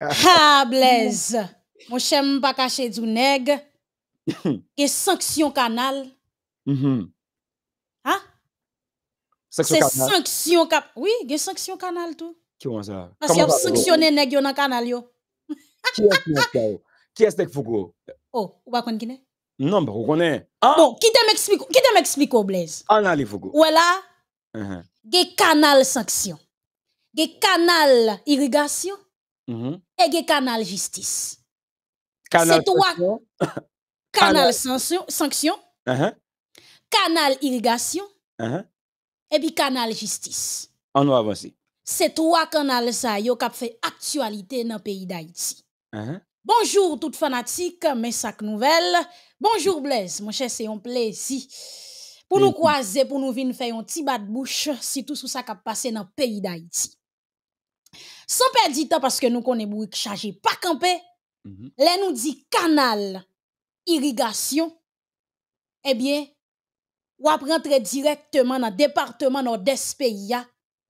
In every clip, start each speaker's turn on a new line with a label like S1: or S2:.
S1: Ah
S2: Blaise. Mon cher, je pas caché du nègre. Et sanction canal. Mm Hein? C'est sanction canal. Oui, il y a sanction canal tout.
S3: Comment ça? Parce qu'il a sanctionné
S2: nègre dans le canal.
S3: Qui est-ce que Qui est-ce que Foucault?
S2: Oh, ou pas qu'on Non, mais vous connaissez. Ah! Bon, qui te m'explique, qui te m'explique, Blaise? Anali Foucault. Voilà. Il y a canal sanction. Il canal irrigation. Mm-hmm. Et le canal justice. C'est trois Canal sanction. Uh-huh. Canal irrigation. Uh-huh. Et puis canal justice.
S3: On va avancer.
S2: C'est trois canal ça yo qui fait actualité dans le pays d'Haïti. Uh-huh. Bonjour tout fanatique, mes sacs nouvelles. Bonjour Blaise, mon cher, c'est un plaisir. Pour nous mm-hmm. croiser, pour nous venir faire un petit bas de bouche, si tout ce qui a passé dans le pays d'Haïti. Sans perdre du temps parce que nous connaissons Bouik chargé, pas camper. Mhm. les nous dit canal irrigation. Eh bien, ou rentrer directement dans département nord-est pays,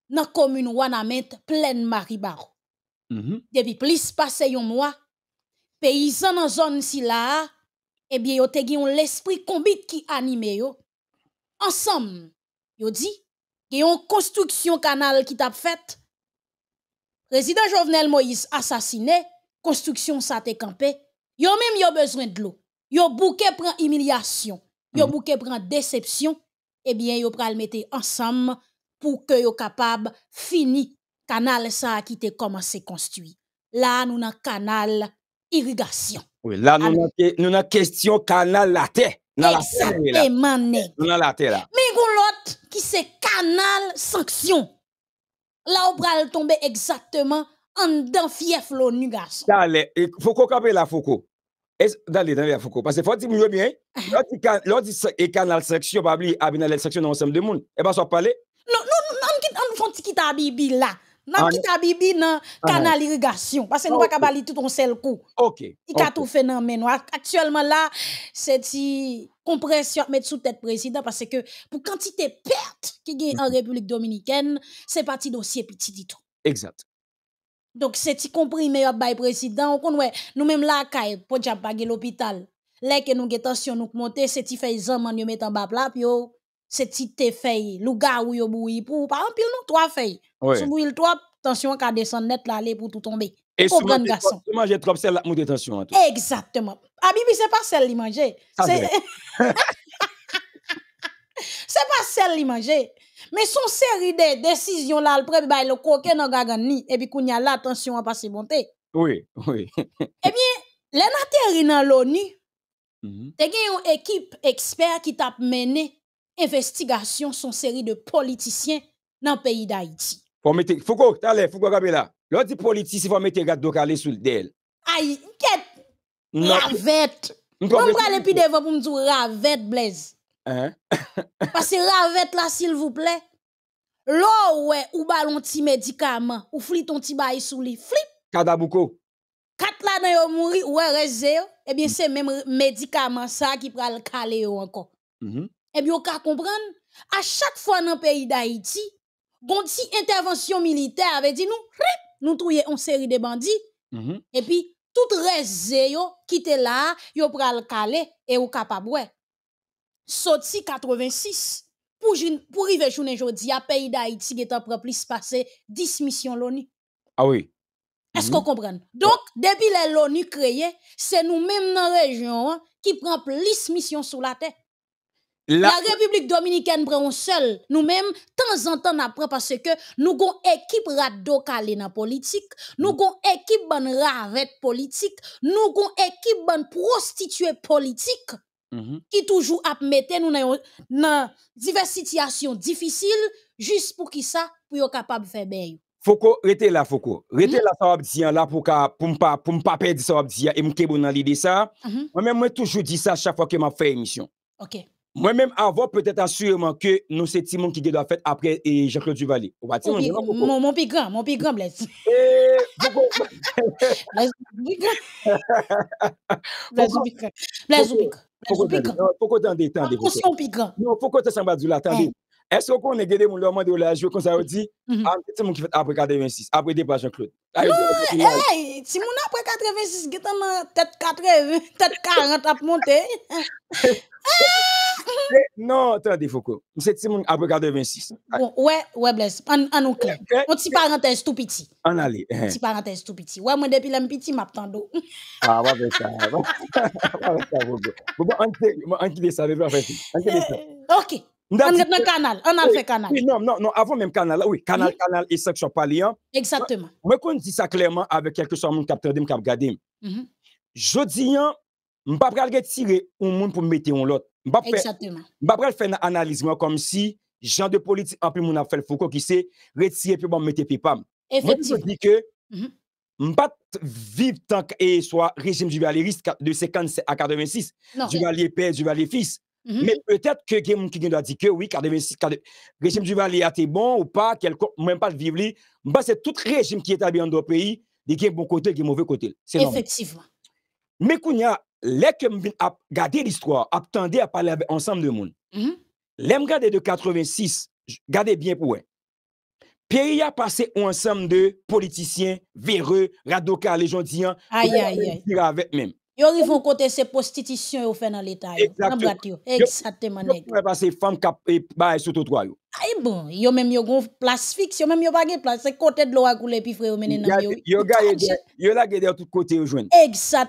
S2: dans la commune on pleine Maribaro. Mm Devi Depuis plus de un mois, paysans dans zone si là, eh bien, ils ont l'esprit combite qui anime yo. Ensemble, ils ont dit, et ont construction canal qui t'a fait, Président Jovenel Moïse assassiné, construction ça te campé. Yo même yo besoin de l'eau. Yo bouquet prend humiliation, yo mm bouquet déception, eh bien yo pral mettre ensemble pour que yo capable fini canal ça qui te commencé construit. Là nous dans canal irrigation.
S3: Oui, là nous avons question canal la terre. Exactement, la terre là. Dans la terre là.
S2: Mais l'autre qui c'est canal sanction là, on pral tomber exactement en dans fief l'ONU, garçon.
S3: faut qu'on capte la Foucault. D'aller dans la Foucault. Parce que faut dire bien, ah. l'autre canal section, pas oublier, section dans monde. Et pas soit parler.
S2: Non, non, non, on fait à Bibi là. Nan kita bibi nan kanal irrigation. Parce que nous pas capable tout en seul coup. OK. Il a tout fait nan men. Actuellement là, c'est ti compression mettre sous tête président parce que pour quantité perte qui gagne en mhm. République dominicaine, c'est parti dossier petit dit tout. Exact. Donc c'est ti comprimé bay président, on nous-même là caille pour pas l'hôpital. Là que nous tension nous monter, c'est ti fait zam en mettre en bas plat puis c'est petite feuille louga ou yo bouille, pour par en pile trois feuilles si bouille trois tension ka descendre net là aller pour tout tomber et grand garçon
S3: tu manger trop celle monter tension
S2: exactement abibi ah, c'est pas celle li mange c'est pas celle li mange mais son série de décisions là après prendre le coquin dans gagani et puis kounya la tension a passé monter
S1: oui oui Eh bien
S2: les atterri dans l'ONU Mm Te gen équipe expert qui t'a mené investigation son série de politiciens dans le pays d'Haïti.
S3: Faut mettre Foucault, l'air, Foucault Gabela. là. L'autre dit politicien faut mettre garde calé sous le d'elle.
S2: Aïe, quête.
S3: Ravette.
S2: On va aller plus devant pour me dire ravette Blaise. Hein? Parce que ravette là s'il vous plaît. L'eau ouais ou ballon petit médicament ou flit ton petit bail sous lui. Flip.
S3: Kadabouko.
S2: Kat là, nan yo mouri ou reze yo, bien mm. c'est même médicament ça qui le caler encore. Mm-hmm. Et eh bien, vous comprenez, comprendre, à chaque fois dans le pays d'Haïti, une intervention militaire avait dit nous, nous trouvons une série de bandits, mhm. et puis tout reste qui était là, yo pral calé et au capable. Soti 86, pour, pour arriver journée aujourd'hui, à pays d'Haïti qui est propre passé 10 missions l'ONU. Ah oui. Est-ce qu'on vous mhm. comprenez comprend? Donc, depuis l'ONU créée, c'est nous-mêmes dans la région hein, qui prend plus de missions sur la terre. La... République dominicaine prend un seul. Nous-mêmes, de temps en temps, après, parce que nous avons une équipe rado dans la politique, nous avons une équipe de ravette politique, nous avons une équipe de prostituées politiques mm-hmm. qui toujours a nous dans diverses situations difficiles, juste pour qui ça, pour capable de faire bien.
S3: Foucault, rete la Foucault. Rete mm -hmm. la ça va pour là, pour pour pou pas perdre ça va et wap diyan, e mke bon toujours l'ide ça. moi mm -hmm. mwen mwen toujou di Ok. Moi-même, avant, peut-être assurément que nous, c'est Timon qui doit faire après et Jean-Claude Duvalier. Mon,
S2: mon pigan, mon pigan, Blaise. Blaise eh, Blaise Blaise Blaise
S3: Foko Pourquoi? Non, te est-ce qu'on est gagné mon moment de la jouer comme ça dit mhm. ah, C'est monde qui fait après 86 après départ Jean-Claude. Ah, eh, hey,
S2: si mon après 86 guetan tête 80 tête 40 à monter
S3: Non, attendez Foucault. C'est si mon après 86.
S2: Bon, ouais, ouais bless. En en OK. On petit parenthèse tout petit.
S3: En aller. Hein. Petit
S2: parenthèse tout petit. Ouais, moi depuis l'aime petit m'attendo.
S3: Ah, va faire ça. Va faire ça Foucault. Bon, on te on te laisse faire. On te laisse.
S2: OK. An al fe kanal Avon men kanal
S3: non, non, non, Kanal kanal Mwen kon di sa klèrman Avè kèlke son moun kap tradem kap gadem mhm. Jodi an Mbapre al getire un moun pou mette un lot Mbapre al fè nan analizman Kom si jan de politik An pi moun ap fèl foko ki se Retire pi bom mette pi pam Mbapre al di ke Mbapre mhm. viv tank e swa rejim du valerist De 57 a 86 Du valer pè, du valer fis Mhm. Mais peut-être que quelqu'un qui a dit que oui, le régime du Valais a été bon ou pas, même pas de vivre, bah, c'est tout régime qui est établi dans le pays, il y a bon côté, et y mauvais côté. Effectivement. Mais qu'on a, les que a regardé l'histoire, a à parler avec ensemble de monde. Mm -hmm. de 86, gardez bien pour eux. Pays a passé un ensemble de politiciens, véreux, radicaux, les gens avec même.
S2: Yon y vont côté ces prostitutions yon fait dans l'état. Exactement. Exactement. Yon y
S3: pas ces femmes qui baillent sous tout toit.
S2: Ay bon, yon même yon gon place fixe, yon même yon pas place. C'est côté de l'eau à couler, puis frère yon mène nan yon. Yon gaye de,
S3: yon la gaye de tout côté yon Exact,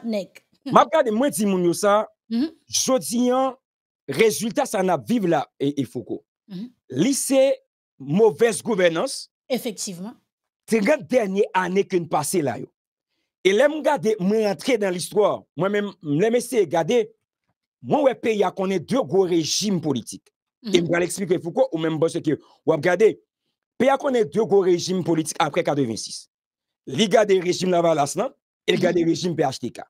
S2: Exactement. Hmm. Ma
S3: gade, moi dis moun yon ça. Hmm. jodi yon, résultat ça n'a vive là, et e Foucault. Hmm. Lycée, mauvaise gouvernance.
S2: Effectivement.
S3: C'est la dernière année que nous là yo. E lem mwen gade, mwen rentre dan l'histoire, mwen mwen mwese gade, mwen wè pe ya konen 2 gwo rejim politik. E mhm. mwen gade eksplike foukwa, ou mwen mwen bose ki wè gade, pe ya konen 2 gwo rejim politik apre 96. Li gade rejim la valas lan, e li gade rejim pe HTK.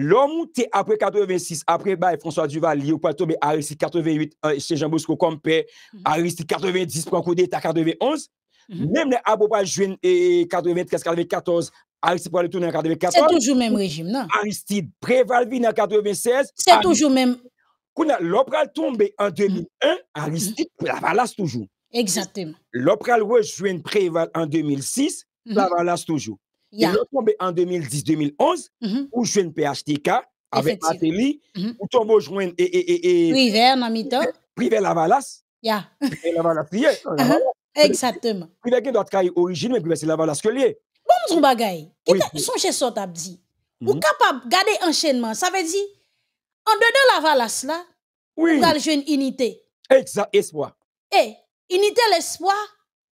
S3: Lò mwen te apre 96, apre ba e François Duval, li ou pato me a resi 88, che Jean-Bouche kou kompe, a resi 90, pran koude ta 91, nem ne apopal jwen 93, 94, 94, Aristide pour aller en 94. C'est toujours le même régime, non? Aristide Prévalvin en 96. C'est toujours le même. l'opral tombe en 2001, Aristide Plavalas mm. toujours.
S2: Exactement.
S3: L'opéral rejoint Préval en 2006, Plavalas mm-hmm. toujours. Il est tombé en 2010-2011, mm-hmm. où je PHTK avec Ateli, mm-hmm. où tombe rejoint et. et, et,
S2: Privé la mi-temps.
S3: Privé valasse. Ya. Hein, uh-huh.
S2: Exactement. Privé qui doit être origine, mais privé c'est valasse que lié. Bon mzou bagaille. oui, oui. son che sot ap di. Mm -hmm. Ou mhm. capable garder enchaînement. Ça veut dire en dedans la valas là, oui. ou pral une unité Exact, espoir. et eh, unité l'espoir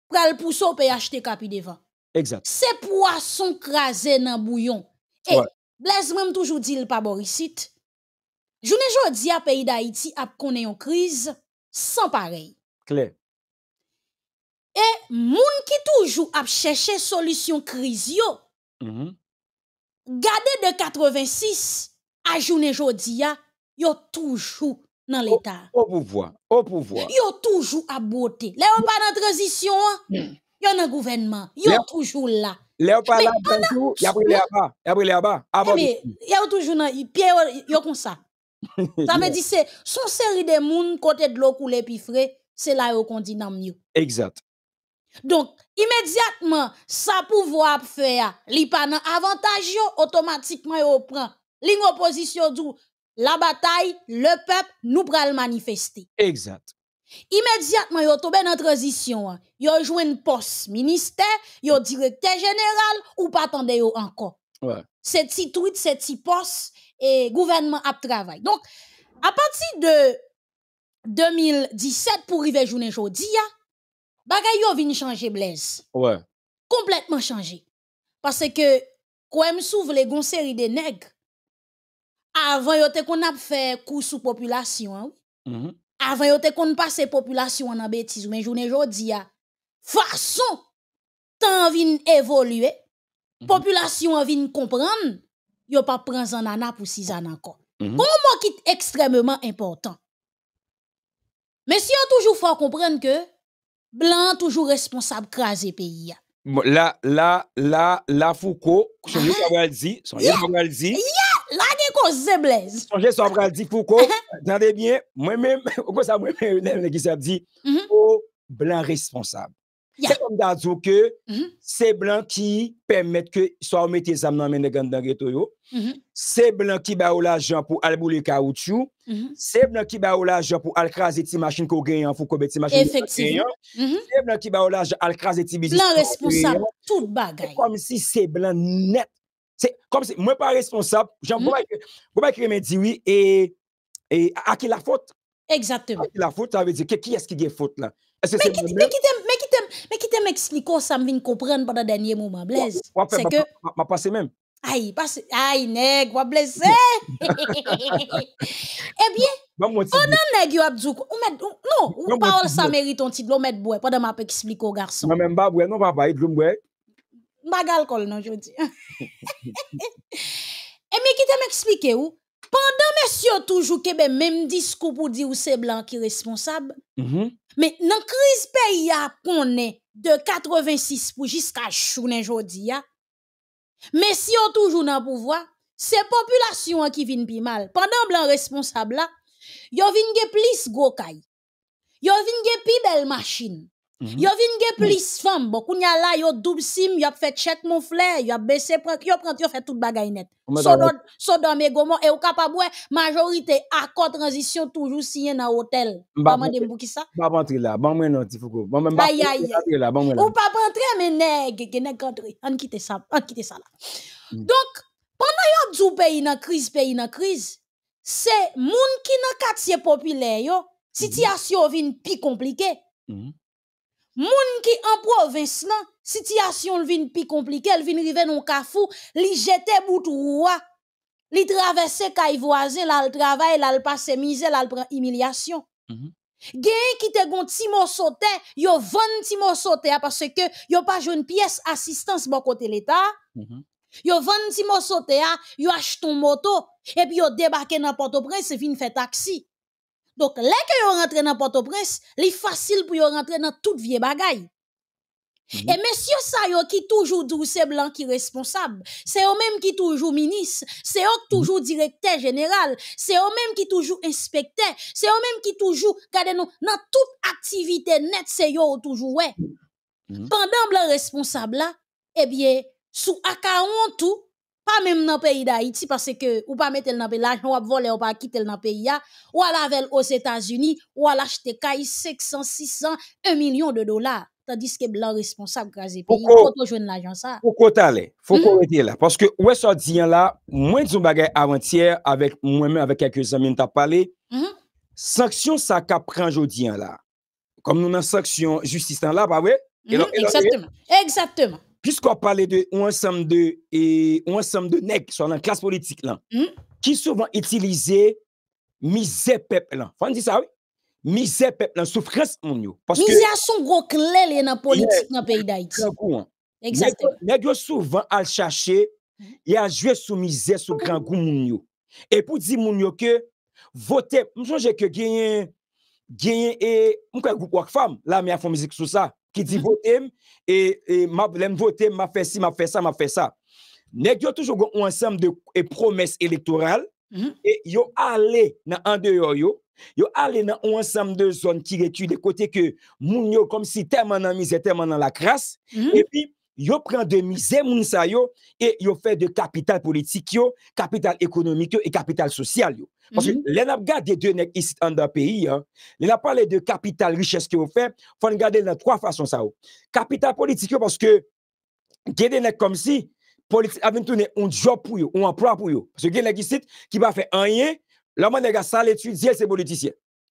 S2: pral pousseau pe acheter kapi devant. Exact. Ces poissons crasés dans bouillon. bouillon eh, et Blaise même toujours dit le pas ne Journée jodi à pays d'Haïti a est une crise sans pareil. Claire. Et moun ki toujou ap chèche solution solution yo, -hmm. gade de 86 a dans jodi toujours yo toujou nan l'état au pouvoir au pouvoir. Yo toujours ap beauté. Hein? Le on pa nan transition, yo nan gouvernement, yo toujou la. Le pa a pas, le aba, Yo yo, yo ça.
S3: Ça veut me
S2: son série de moun côté de l'eau coule puis frais, c'est là yo dit nan Exact. Donc, immédiatement, sa pouvoir faire, li pas avantage automatiquement yo prend. Ligne opposition D'où la bataille, le peuple nous pral manifester. Exact. Immédiatement, yo tombe dans transition, hein. yo une poste ministère, yo directeur général ou pas attendez encore. Ouais. Cette petit tweet, c'est petit poste et gouvernement a travail. Donc, à partir de 2017 pour arriver journée Jodia bagay yo vin changer Blaise. Complètement changé. Parce que quand même s'ouvre les gon série de nègres avant yo te qu'on a fait coup sous population. Hein, mm-hmm. Avant yo te qu'on population en bêtise mais journée jodi a façon tant vin évoluer population -hmm. population vin comprendre yo pas prendre en pour six ans encore. Mm -hmm. Comment extrêmement important. Mais si on toujours faut comprendre que blanc toujours responsable craser pays.
S3: Là, là, là, la Foucault, son vieux ah. la dit, son vieux y dit.
S2: Là, des causes blaise.
S3: Son vieux Cabral dit, Foucault, attendez bien, moi-même, pourquoi ça, moi-même, qui ça dit, oh, blanc responsable. Se blan ki Permet ke Se blan ki Ba ou la jan pou albouli kaoutchou Se blan ki ba ou la jan pou Alkraz eti masjin ko genyan Se blan ki ba ou la jan Alkraz eti masjin ko genyan Se blan responsable Mwen pa responsable Mwen pa responsable
S2: Aki la fote Aki la fote Aki la fote Mais qui te m'explique ça me vient comprendre pendant le dernier moment, Blaise? C'est que. Ma passé même. Aïe, passe Aïe, nèg, wa blessé. eh bien,
S3: on pendant oh
S2: nèg yo abdou, ou met non, ou parole ça mérite ton titre, met bois pendant m'a expliquer au garçon.
S3: Non même pas bois, non papa, il bois.
S2: Magal kol non je dis. Eh bien, qui te m'expliquer ou pendant monsieur toujours que ben, même discours pour dire ou c'est blanc qui est responsable. Mm-hmm mais la crise pays qu'on est, de 86 pou jusqu'à mais jodi mais si on toujours nan pouvoir, se population populations qui vin pi mal. pendant blan responsable la, yo vinn plus plis go kay, yo vinn plus belle machine. Mhm. Yo vin gen plis femme, bon kounya la yo double sim, yo fè mon yo bese yo yo tout bagay net. Sodome so et e ou kapabwe, majorité accord transition toujours siyen nan hôtel. sa?
S3: pas la, Bon mwen non ti Bon même la, Ou pa
S2: men nèg, gen an kite sa, an kite sa la. Mm. Donc pendant yo peyi nan peyi moun ki nan yo, mhm. pi Moun ki an provins nan, situation l vin pi compliquée, l vin rive non kafou, li jete boutouwa, li kay voisin la l travay, la l pase passent la l ils prennent Mm -hmm. Gen qui te gon ti Sote, yo vann ti sauté ah, parce que yo pas joun pièce assistance bon côté l'Etat, mm yo vann ti sauté a, ah, yo une moto, et puis yo débarqué n'importe où, au vin fait taxi. fè taxi. Donc, les que ont rentré dans Port-au-Prince, li facile pour yon rentre dans tout vieille bagay. Mhm. Et monsieur ça qui toujours douce' blanc qui responsable, c'est eux même qui toujours ministre, c'est eux toujours mhm. toujours directeur général, c'est eux mêmes qui toujours inspecteur, c'est eux mêmes qui toujours dans toute activité net c'est eux toujours ouais. Mhm. Pendant blanc responsable là, eh bien sous acaon tout pas même dans le pays d'Haïti, parce que ou pas mettre dans le pays, l'argent ou voler ou pas quitter dans le pays, ou à la aux États-Unis, ou à l'acheter 500, 600, 1 million de dollars. Tandis que blanc responsable au pays, faut toujours l'agent ça. fait
S3: t'aller, faut hmm? qu'on là parce que ouais ça dit là, moins de bagay avant-hier avec moi-même avec quelques amis t'a parlé. Hmm? Sanction ça cap prend aujourd'hui. Hein, là. Comme nous dans sanction justice hein, là, pas vrai? Hmm, exactement. Exactement. Pis kwa pale de ou ansam de neg so nan klas politik lan, ki hmm? souvan itilize mize pep lan. Fande di sa, oui? Mize pep lan, soufrans moun yo. Mize a
S2: sou gwo klele nan politik nan peyday ki. Soukou
S3: an. Exact. Neg yo souvan al chache, ya jwe sou mize sou gran gwo moun yo. E pou di moun yo ke, vote, mou chanje ke genyen, genyen e, mou kwa gwo kwa kwa kwa, la mè a fò mizik sou sa. qui dit mhm. voter et, et m'a voter, m'a fait ci, m'a fait ça, m'a fait ça. Nèg toujours un ensemble de promesses électorales mhm. et yo allé dans en dehors yo, yo allé dans un ensemble de zones qui études de côté que moun yo comme si tellement dans misère, tellement dans la crasse mhm. et puis yo pren de mize mounisa yo e yo fe de kapital politik yo, kapital ekonomik yo, e kapital sosyal yo. Pansye, mhm. lè nap gade de de nek isit an da peyi, lè nap pale de kapital riches ki yo fe, fwa n gade la 3 fason sa yo. Kapital politik yo, pansye, gede nek kom si, politik avintou ne, on job pou yo, on apra pou yo. Pansye, gede nek isit, ki ba fe anye, lè man nega sa letu, zye l se politisyen.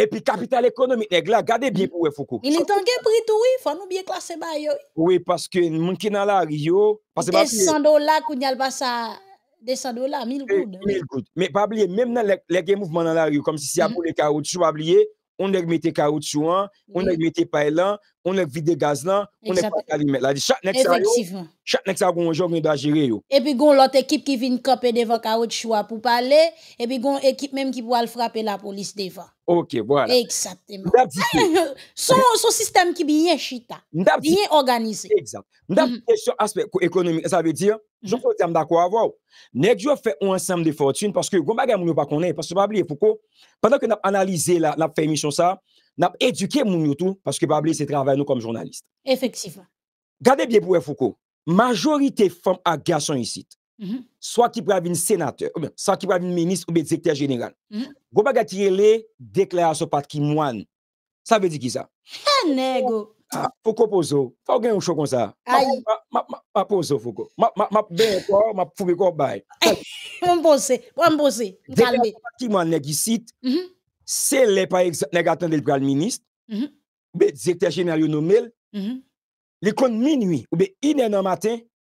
S3: Et puis, capital économique, gars, regardez bien pour Foucault. Il est en
S2: prix tout, oui, faut nous bien classer ba yo.
S3: Oui, parce que nous qui dans la Rio, parce que 100
S2: dollars qu'on y a pas ça 200 dollars, 1000 eh, gouttes.
S3: 1000 hein. gouttes. Mais pas oublier même dans les les mouvements dans la rue comme si a mm-hmm. pour les caoutchouc, pas oublier on a mis caoutchouc, on a mis paille on a vidé gaz là, on a pas calimètre. Là, chaque next Effectivement. Chaque next a un jour doit gérer yo.
S2: Et puis gon l'autre équipe qui vient camper devant caoutchouc pour parler et puis gon équipe même qui pour aller frapper la police devant.
S3: Ok, voilà.
S2: Exactement. son, son système qui est bien chita,
S3: bien organisé. Exact. avons une mm-hmm. question aspect économique, ça veut dire, je mm-hmm. crois que d'accord avec vous. que fait un ensemble de fortune parce que nous ne pas connaît parce que nous avons pendant que avons analysé la n'a fait mission ça, avons éduqué moun tout parce que pas oublier c'est travail nous comme journaliste. Effectivement. Gardez bien pour Foucault. Majorité femmes à garçons ici. Swa ki pravin senatè Swa ki pravin menis oube dekter jenègan Gouba gati yele Deklayan sou pat ki mwan Sa ve di ki sa Foko pouzo Foko pouzo foko
S2: Mwen pouze Deklayan sou pat ki mwan
S3: negisit Se le pa negatan dekral menis Oube dekter jenègan Oube dekral menis Lekon minwi oube inè nan matè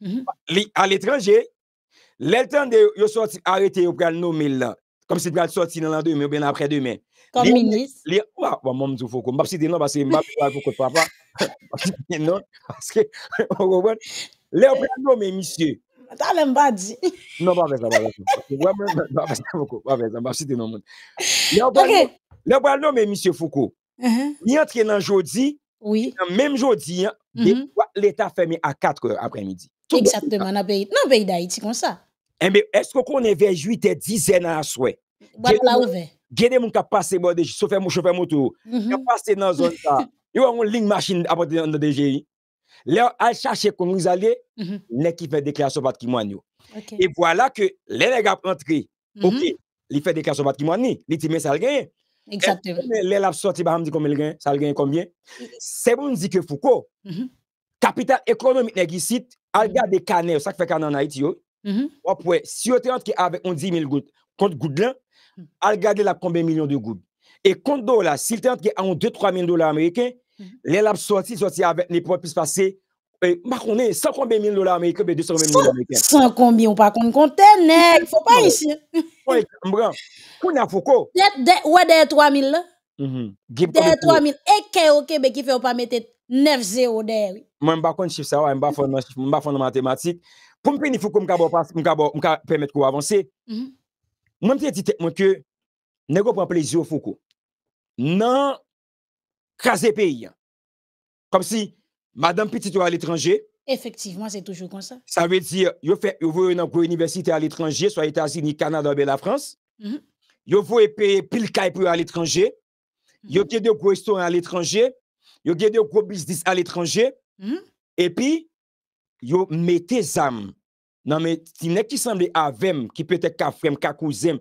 S3: Mm À l'étranger, le temps de yo sorti arrêté yo pral nommer là comme si pral sorti dans l'an 2000 ou bien après demain. Comme ministre. Li wa wa mom du foko. M'pa citer non parce que m'pa pas foko papa. Non parce que on comprend. Le pral nommer monsieur. Ta même pas dit Non pas avec ça pas faire. Ouais même pas faire ça foko, pas faire ça m'pa citer non monde. Le pral nommer monsieur Foucault. Uh-huh. Il entre dans jodi. Oui. dans Même jodi hein. Mm -hmm. L'État fermé à 4 heures après-midi. Exactement,
S2: dans le pays d'Haïti, comme ça.
S3: Eh est-ce qu'on est vers 8 et ans à souhait? Boîte là ouvert. Gede moun ka pase bo de chauffeur moun chauffeur moto. Ka mhm. dans la zone sa. Yo on ligne machine apporte dans DGI. Là a chercher comme nous allez, mhm. les qui fait déclaration patrimoine yo. Et voilà que les gars rentré. Mhm. OK, il fait déclaration patrimoine, il dit mais ça le Lè l ap soti baham di konmè l gen, sa l gen konmè gen. Sebon di ke fukou, kapital ekonomi negisit al gade kane yo, sak fe kane anay ti yo. Si yo te yon ki ave on 10 mil gout, kont gout lan, mm. al gade la konmè milyon de gout. E kont do la, si yo te yon ki anon 2-3 mil dolar Ameriken, mm-hmm. lè l ap soti soti ave ne pou ap pise pase kane. Mba konen, 100 konbe mil lola ameike, be 200 konbe mil lola ameike.
S2: 100 konbe, ou pa kon kon, tenè, fò pa isi. Kou na fòkò? Ouè deri 3 mil lò.
S3: Deri 3 mil,
S2: eke ou kebe ki fè ou pa mette 9-0 deri.
S3: Mba kon chif sa, mba fon nan matematik. Poun peni fòkò mka bo mka pèmet kou avansè. Mwen tiye titè mwen kè, negò pwè aplezi ou fòkò. Nan, nan, kaze peyi. Kom si, Madame Petit à l'étranger.
S2: Effectivement, c'est toujours comme ça.
S3: Ça veut dire, vous voyez une université à l'étranger, soit États-Unis, Canada, ou ben la France. Mhm. Vous mm payer pile pour à l'étranger. Vous mhm. avez de gros à l'étranger. Vous avez de gros business à l'étranger. Mhm. Et puis, vous mettez des âmes. Non, mais si vous qui semble avec, qui peut-être qu'à frère, qu'à cousin,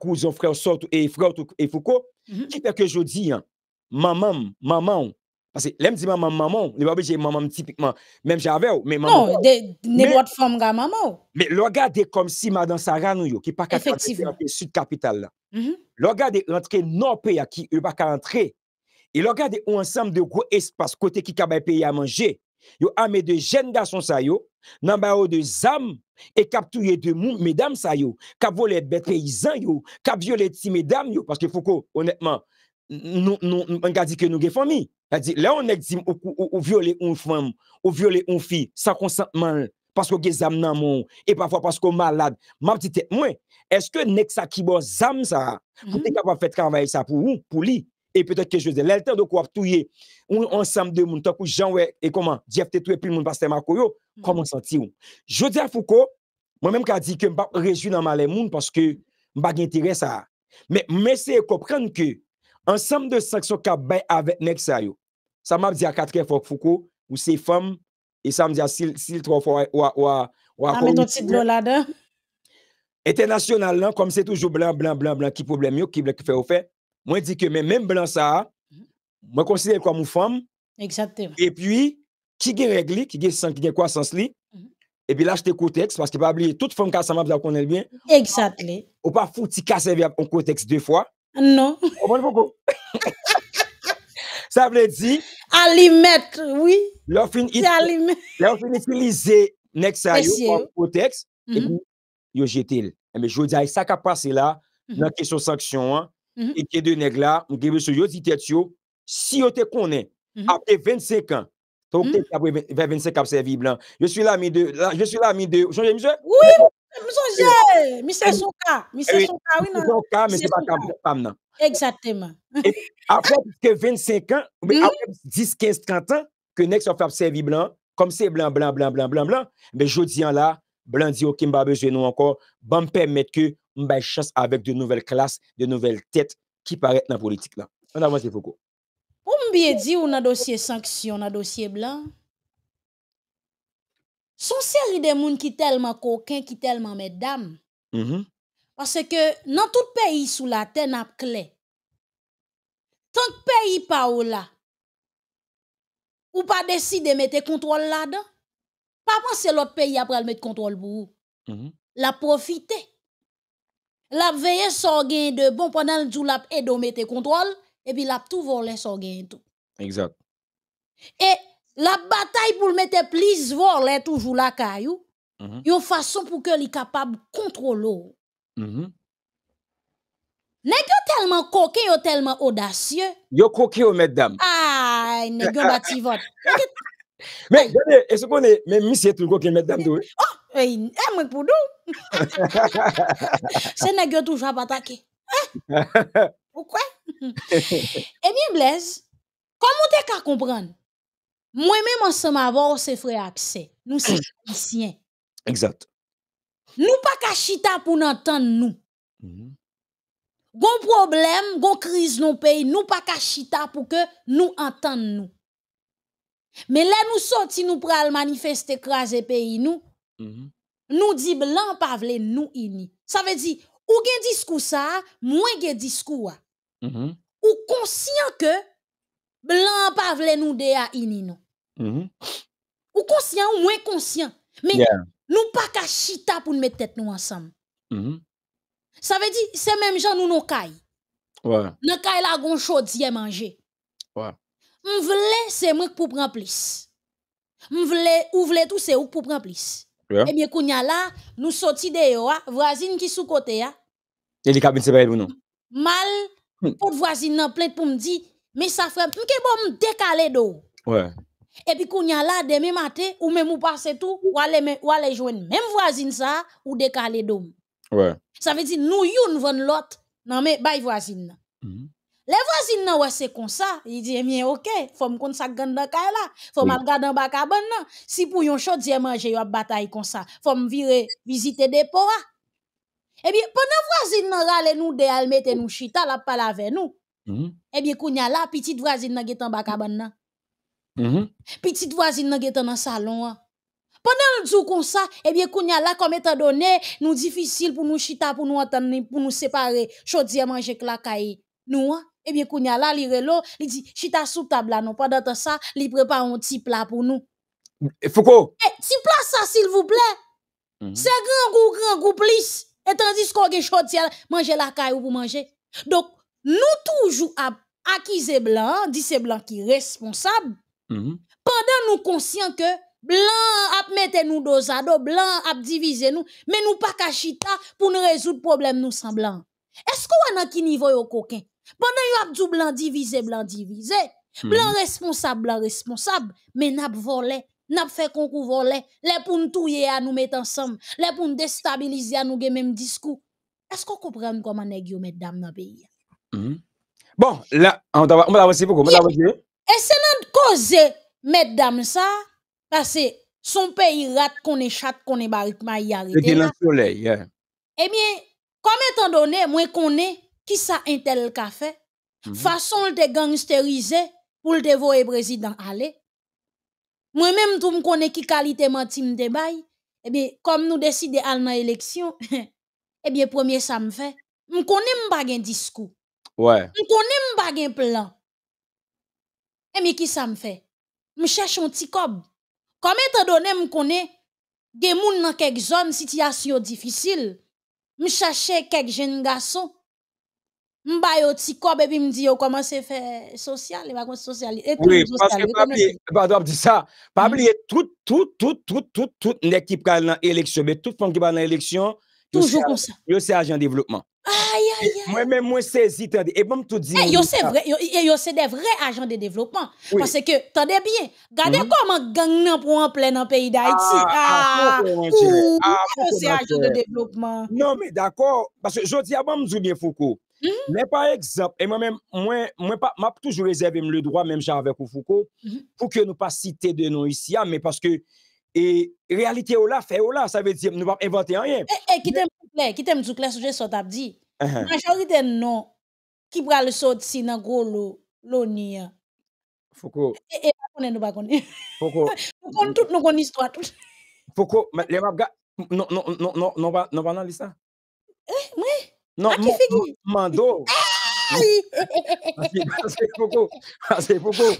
S3: cousin, frère, sort et frère, et Foucault, qui fait que je dis, hein, maman, maman, parce que l'aime dit maman, maman, il pas obligé maman typiquement. Même j'avais, mais maman. Non,
S2: n'est pas de femme, maman.
S3: Mais regardez comme si madame Sarah qui qui pas capable de sud capitale là. Mm mm-hmm. -hmm. Regardez non pays qui n'est pas rentrer. Et regardez ensemble de gros espaces côté qui cabay pays à manger. Yo armée de jeunes garçons ça yo, nan ba de zam et capturer de moun mesdames qui yo, cap voler bête paysan yo, cap violer ti mesdames yo parce que Foucault honnêtement mwen ka di ke nou ge fomi la ou nek zim ou viole ou viole ou fi sa konsantman, pasko ge zam nan moun e pafwa pasko malad mwen, eske nek sa ki bo zam sa, mwen nek a pa fet kanvaye sa pou ou, pou li, e petot ke jode lel ten do ko ap touye, ou ansam de moun, takou janwe, e koman jef te touye pi moun, paske makoyo, mhm. koman santi ou jode a foko mwen mwen ka di ke mba reju nan malen moun paske mba gen tire sa mwen se e kopren ke Ansem de saksyon ka bay avet nek sa yo, sa mab diya katke fok foko ou se fom, e sa mab diya sil, sil tro fok ah, mm-hmm. mm-hmm. ou a, ou a, ou a, ou a koum ti blou lade. Eternasyonal lan, kom se toujou blan, blan, blan, blan, ki problem yo, ki blan ki fe ou fe, mwen di ke men men blan sa a, mwen konside kwa mou fom,
S2: e
S3: pi ki gen regli, ki gen kwa sans li, e pi lajte kotex, paske pa abliye tout fom ka sa mab da konel bien, ou pa fouti kase vi ap kon kotex de fwa, Non. Ça veut dire. Alimètre, oui. Leur utiliser Nexayo pour et mhm. puis Mais eh je dis, ça qui a passé là, mhm. dans la question sanction, hein, mhm. et qui de là, dit, si te après 25 ans, donc, 25 ans, je suis l'ami de, je suis l'ami de, Oui,
S2: Mise eh, sou ka, mise eh, sou ka oui nan. Mise sou
S3: ka, mise sou ka oui nan.
S2: Exactement.
S3: Afon piste 25 an, apen 10, 15, 30 an, ke next yo fap se vi blan, kom se blan, blan, blan, blan, blan, blan, be jodi an la, blan di yo ki mba bezwe nou ankor, ban pèm met ke mba chas avek de nouvel klas, de nouvel tèt ki paret nan politik lan. An avansi foko.
S2: Ou mbiye di ou nan dosye sanksyon, nan dosye blan? Son série de moun ki tellement coquin ki tellement mesdames Mm -hmm. que nan tout pays, sou la ten ap tant que pays pa ou la. Ou pa deside de mettre mm-hmm. la dan. Pa pas penser pays pays pral mettre kontrol bou ou. Mm -hmm. La profite. La veye sor de bon pendant l'djou la de mette kontrol. et puis la tout volé sor gen tout. Exact. Et, la bataille pour mettre plus est toujours là, caillou. y -hmm. Une façon pour que li capable contrôler. Mm -hmm. Nèg tellement coquin, yo tellement audacieux.
S3: sont coqué oh, mesdames.
S2: Ah, nèg pas bati vote.
S3: Mais est-ce qu'on est mais monsieur tout coquin, mesdames tout?
S2: Oh, eh moi pour nous. C'est qui toujours toujours attaqué.
S3: Hein? Pourquoi?
S2: eh bien Blaise, comment t'es peux comprendre? Moi-même, ensemble avant, c'est frère accès. Nous, sommes haïtiens. Exact. Nous, pas chita pour nous entendre nous. Mm-hmm. Gon problème, gon crise dans pays, nous, pas chita pour que nous entendons nous. Mais là, nous sorti nous le manifester, écraser pays nous. Mm-hmm. Nous dit blanc, pas vle nous ini. Ça veut dire, ou gen discours ça, moins gen discours. Mm-hmm. Ou conscient que blanc, pas vle nous dea ini non. Mhm. Ou conscient ou moins conscient. Mais yeah. nous pas qu'à chita pour nous mettre tête nous ensemble. Mm Ça veut dire, c'est même gens nous nous caille. Ouais. Nous caillons la gon chaudier manger. Ouais. M'vle, c'est moi pour prendre plus. M'vle, voulait tout, c'est ou pour prendre plus. et eh bien, quand nous là, nous sorti de yo, ah, voisine qui sous côté, a. Ah.
S3: Et les cabines, c'est pas elle
S2: Mal, hmm. pour voisine, plainte pour me dire, mais ça fait, m'ke bon décaler d'eau. Ouais. Et puis, qu'on y a là, demain matin, ou même ou passe tout, ou aller, ou aller jouer même voisine ça, ou décaler d'homme. Ouais. Ça veut dire, nous, youn vend l'autre, non mais, bye voisine. Mm Les voisines, non, ouais, c'est comme ça. Ils disent, eh bien, ok, faut me sa ça gagne dans là, faut me regarder en bas à Si pour yon chaud, dire manger, yon bataille comme ça, faut me virer, visiter des poids. Hein. Eh bien, pendant voisine, nan rale nous, de al mette nous chita, la pas avec nous. Mm -hmm. Eh bien, qu'on y a là, petite voisine, non, en bas à Mhm. Petite voisine nan est dans le salon. Hein. Pendant le jour comme ça, eh bien, kounya la, comme étant donné, nous difficile pour nous chita, pour nous entendre, pour nous séparer, chaudier manger que la caille. Nous, hein. eh bien, kounya la, là, li relo, li dit, chita sous table non, pendant ça, li prépare un petit plat pour nous. Foucault. Eh, petit plat ça, s'il vous plaît. Mhm. C'est grand goût, grand goût, plus. Et tandis qu'on est chaudier, manger la caille ou pour manger. Donc, nous toujours à acquiser blanc, hein, dit c'est blanc qui responsable. Mhm. Pendant nous conscients que blanc a nous dos blanc a diviser nous, mais nous pas kachita pour nous résoudre problème nous sans blanc. Est-ce qu'on a qui niveau au coquin? Pendant yon a du blanc divisé, blanc divisé, blanc mhm. responsable, blanc responsable, mais n'ap volé, n'ap fait concours volé, les pour nous à nous mettre ensemble, les pour nous déstabiliser à nous même discours. Est-ce qu'on comprend comment nèg yo dans le pays?
S3: Mhm. Bon, là, on va avancer beaucoup. On va
S2: et c'est notre cause, mesdames, ça, parce que son pays rate qu'on est chat, qu'on est barrique, ma Et
S3: soleil, Eh
S2: bien, comme étant donné, moi, qu'on est, qui ça intel qu'a fait, mhm. façon de gangsteriser pour le dévoyer président aller. Moi-même, tout me connaît qui qualité team de bail. Eh bien, comme nous décidons à l'élection, eh bien, premier, ça me fait, je connais pas un discours. Ouais. Je connais pas un plan et mi ki ça me fait me un un petit kob. Kome te donner me konè, des moun dans kek zones situation difficile, me kek jeunes garçons m yo ti cob et puis Je yo koman se fait social pas tout Oui, parce que
S3: ça pas pabli Pas tout, tout, tout, tout, tout, tout, tout, l'équipe pral nan élection, mais tout dans ki toujours nan ça yo agent développement aye aye aye
S2: yo se de vre ajan de devlopman pase ke tande bien gade mhm. kwa man gangnen pou an plen an peyi da iti ah, ah, ah, ou se ajan de devlopman
S3: non me dako jodi aban mzoumye foko mwen mhm. pa ekzap mwen pa toujou rezervim le drwa pou ke nou pa site de nou isya me pase ke realite ou la fe ou la nou pa inventi anyen
S2: ekite mwen Ne, ki tem zukle suje sot abdi.
S3: Manjari
S2: den non. Ki bra le sot si nan gro lo ni ya. Foukou. E, e, fokou nen nou bakon.
S3: Foukou. Foukou,
S2: nou kon nistwa tout.
S3: Foukou, men, le map ga... Non, non, non, non, non ban nan lisa? Eh, mwen? Non, mwen, mwen do. Eh!
S2: Asi, asi, foukou. Asi, foukou.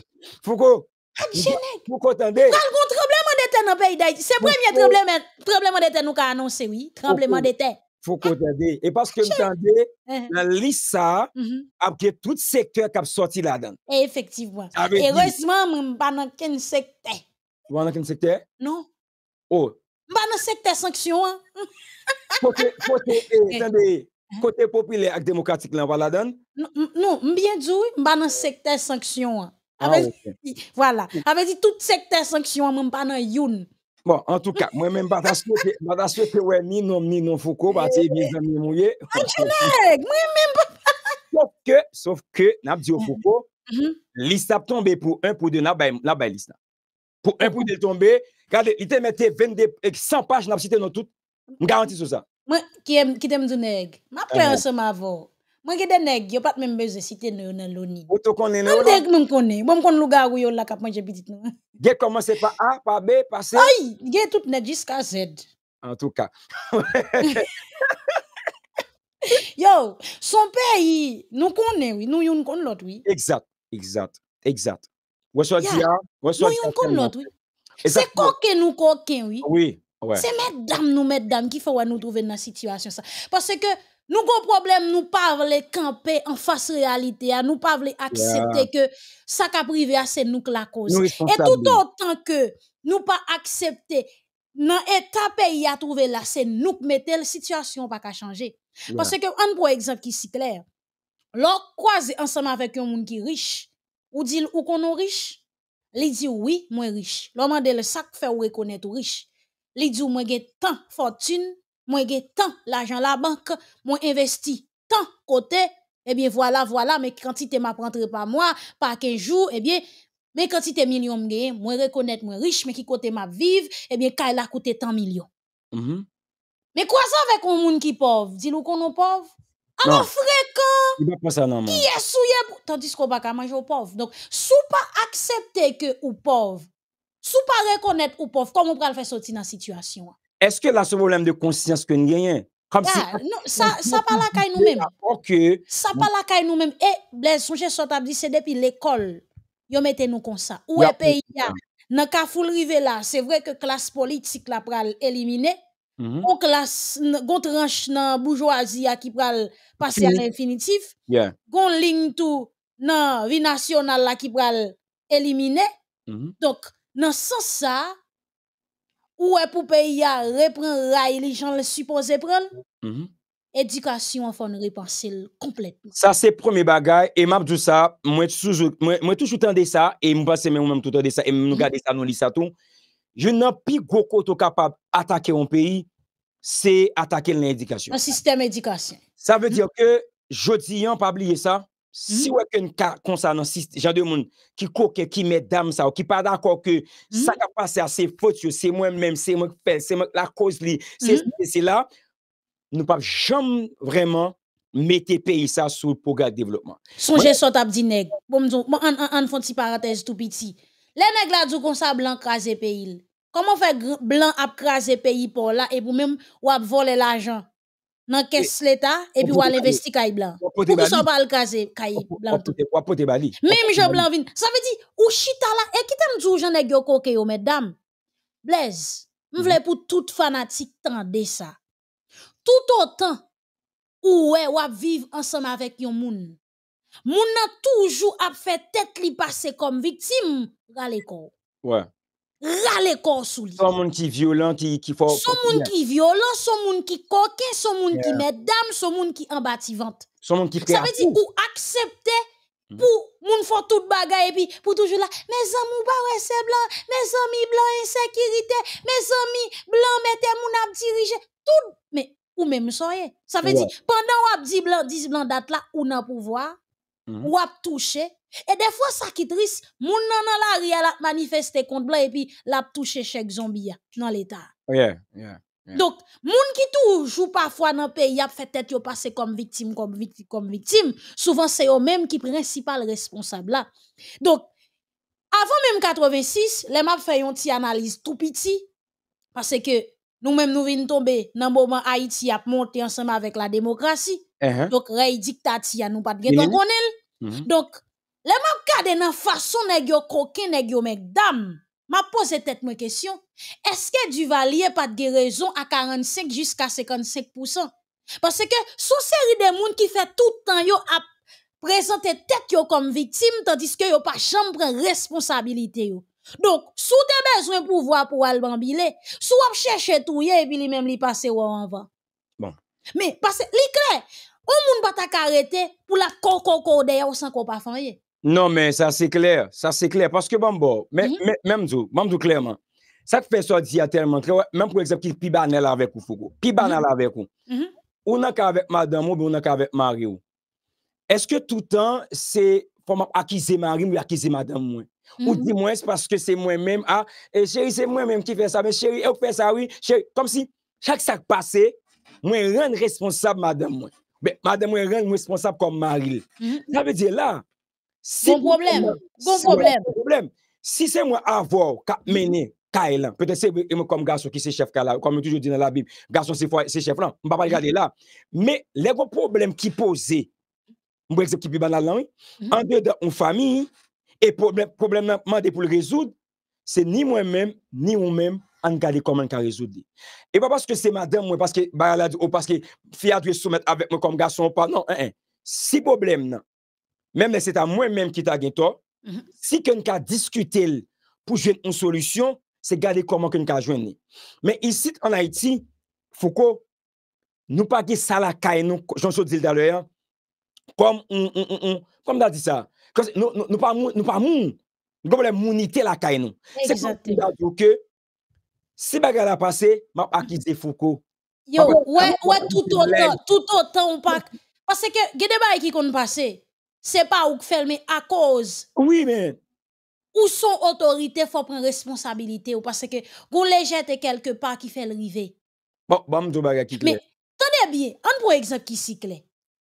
S2: Foukou. Adjene. Foukou tende. Foukou kontroble. dans le pays d'Haïti. C'est le premier tremblement, tremblement de terre nous avons annoncé, oui. Tremblement de terre.
S3: Faut qu'on ah. Et parce que on dans l'ISA,
S2: que
S3: tout secteur qui a sorti là-dedans.
S2: Effectivement. Heureusement, je ne pas dans quel secteur. Tu
S3: dans quel secteur? Non. Oh.
S2: Je pas dans secteur sanction. Hein.
S3: Côté, côté, eh, eh. Uh-huh. côté populaire et démocratique là, on va la
S2: Non, bien ne suis pas dans secteur sanction. Hein. Avait ah, dit, okay. Voilà. Avait dit toute secte sanction, même pas dans Youn.
S3: Bon, en tout cas, moi-même, pas pas souhaité, ouais, ni non ni non Foucault, parce bah, que mes eh, amis mouillé.
S2: moi-même
S3: Sauf que, sauf que, n'a dit au mm-hmm. Foucault, mm-hmm. liste tombé pour un, pour deux, n'a pas liste. Pour un, pour deux tomber, regardez, il te mettait 22, 100 eh, pages, n'a cité dans tout. me garantis sur
S2: ça. Moi, qui aime, qui t'aime du nèg. m'a ah, peur ensemble avant. Moi, je ne sais yo pat men beze site nou nan loni. Ou ou yo je A, par B, par C? Ay, tout Z. En tout cas. yo, son peyi, nous oui. nou nous connais l'autre, oui.
S3: Exact, exact, exact. Ou so di a, wè nous connais a. Nou
S2: yon oui. lot Oui, C'est mesdames, nous, nou qui faut nous nou trouve nan situation sa. Parce que... Nous avons problème, nous ne voulons camper en face de la réalité. Hein. Nous ne voulons accepter que ça à a privé, c'est nous qui la cause. Et tout autant que nous ne pas accepter, dans l'état pays à trouver là, c'est nous qui mettons la situation pas qu'à changer. Parce que, un exemple qui est si clair, ensemble avec un monde qui est riche, ou dit ou qu'on est riche, les dit oui, moi riche. leur a le sac fait ou reconnaître riche. les dit ou moi tant fortune moi, j'ai tant l'argent la banque, moi investi tant côté, eh bien voilà, voilà, mais quand quantité m'a rentré par moi, pas qu'un jours, eh bien, mais quantité million me moi reconnaître moi riche, mais qui côté m'a vivre, et eh bien, quand a coûté tant millions. Mm-hmm. Mais quoi ça avec un monde qui pauvre? Dis-nous qu'on est pauvre? Alors, ah, fréquent, qui est souillé, tandis qu'on va pas manger au pauvre Donc, sous pas accepter que ou pauvre, sous pas reconnaître ou pauvre, comment on va le faire sortir dans situation?
S3: Est-ce que là, ce problème de conscience que nous avons Comme ça,
S2: ça pas la nous-mêmes. Ça pas la nous-mêmes. Et, Blaise, son sont c'est depuis l'école, ils mettez nous comme ça. Où est le pays? Dans le cas là, c'est vrai que la classe politique est pral éliminer. -hmm. classe, tranche dans la bourgeoisie qui pral passer à l'infinitif. Gon ligne tout dans la vie nationale qui pral éliminer. Mm-hmm. Donc, dans ce sens, ou est pour pays à reprendre rail les gens le supposé prendre mhm. Éducation va nous repenser complètement.
S3: Ça c'est premier bagage et m'a dit ça, moi toujours moi toujours tendé ça et me passer même même tout tendé ça et nous mhm. garder ça nous ça tout. Je n'ai plus gros côté capable d'attaquer un pays, c'est attaquer l'éducation. Un
S2: système éducation.
S3: Ça veut mhm. dire que je dis hein, pas oublier ça. Si hmm? wèk yon ka konsan an, si jan de moun ki koke, ki met dam sa ou ki pa da koke, hmm? sa ka pase a se fote yo, se mwen mèm, se mwen pèl, se mwen la kose li, se hmm? se se la, nou pa jom vreman mette peyi sa sou pou gade devlopman. Sou
S2: jesot ap di neg, pou mdou, an fonsi paratez tou piti, le neg la djou konsa blan krasè peyi, koman fèk blan ap krasè peyi pou la e pou mèm wap vole la jan? dans l'État et puis on investit Caille Blanc. Pour que ça pas le caser Kaye Blanc.
S3: Même Jean Blanc
S2: Ça veut dire ou chita là et qui t'aime toujours j'en ai gyo koke yo mesdames. Blaise, mm-hmm. pour toute fanatique tendre ça. Tout autant ou ouais ou vivre ensemble avec yon moun. Moun nan toujours à fait tête li passer comme victime dans râler corps sous lui.
S3: Son monde qui violent, qui, qui faut. Son monde qui
S2: violent, son monde qui coquet, son monde qui mesdames, son monde qui embattivante.
S3: Son Ça veut dire
S2: ou accepter mm. pour moun font tout bagay, et puis pour toujours là mes amis pas c'est blanc mes amis blanc insécurité mes amis blanc mettez moun ap diriger tout mais ou même soye. ça veut dire pendant ou ap di blanc dis blanc date là ou nan pouvoir mm. ou a touché et Et fois, ça qui triste, moun nan nan la a la contre blanc et puis la touche chek zombie hein, dans l'état
S1: l'État. Yeah, yeah,
S2: yeah. Donc, moun ki toujou parfois nan peyi ap fet tet yo passe comme victime, comme victime, comme victime, souvent se yo même ki principal responsable là donc avant même 86, maps fait yon ti analyse tout petit, parce que nous nous nous vîn tombe nan moment haïti a monté ensemble avec la démocratie uh-huh. donc -huh. Donc, rey diktati ya nou pat konel, mm les m'a gade façon nèg yo coquin nèg yo dames M'a posé tête moi question. Est-ce que valier pas de raison à 45 jusqu'à 55% Parce que sous série de monde qui fait tout temps yo a présenter tête yo comme victime tandis que yo pas chambre prend responsabilité yo. Donc, sous des besoin pouvoir pour al sous sou ap chercher touye et puis lui même li passer en avant. Bon. Mais parce que li clair, on moun pas ta pour la coco ko, on ko, sans qu'on pas fanyer.
S3: Non, mais ça c'est clair. Ça c'est clair. Parce que, bon, bon, mais, même tout, même tout clairement. Ça te fait sortir tellement, même pour exemple, qui est plus banal avec vous, Foucault. Plus banal mm avec vous. Mhm. On n'a qu'avec madame ou on a qu'avec Marie Est-ce que tout le temps, c'est pour m'acquiser Marie ou acquiser madame Ou mhm. dis moi c'est parce que c'est moi-même. Ah, et chérie, c'est moi-même qui fait ça. Mais chérie, elle fait ça, oui. Chérie. Comme si chaque sac passé, moi, rend responsable madame. Mais ben, madame, moi, rend responsable comme Marie. Mhm. Ça veut dire là, Si se mwen avou ka mene, ka elan, pe te se mwen kom gason ki se chef ka la, kom mwen toujou di nan la bib, gason se chef lan, mwen pa pa li gade la, me le wou problem ki pose, mwen pou eksepti bi ban la lang, an dey da wou fami, e problem nan mande pou l rezoud, se ni mwen men, ni wou men, an gade koman ka rezoud li. E pa paske se maden mwen, ou paske fia dwe soumet avèk mwen kom gason, si problem nan, Même si c'est à moi-même qui t'a gagné tort. Mhm. Si quelqu'un a discuté pour jouer une solution, c'est garder comment quelqu'un a joué. Mais ici en Haïti, Foucault nous pas que ça la caille nous j'en dis l'heure hein. comme on, mm, on, mm, mm, comme dit ça. Nous ne nous pas nous pas mou, Nous pas moniter la caille nous. C'est que si bagarre a passé, m'a mhm. acquis Foucault. Yo, ouais, ouais, tout autant,
S2: tout autant, on pas. Parce que, il y a des qui kon passé c'est pas ou mais à cause. Oui, mais. Où son autorité faut prendre responsabilité ou parce que vous les jetez quelque part qui fait le rivet.
S3: Bon, bon, tout bagay qui Mais,
S2: tenez bien, un pour exemple qui cycle.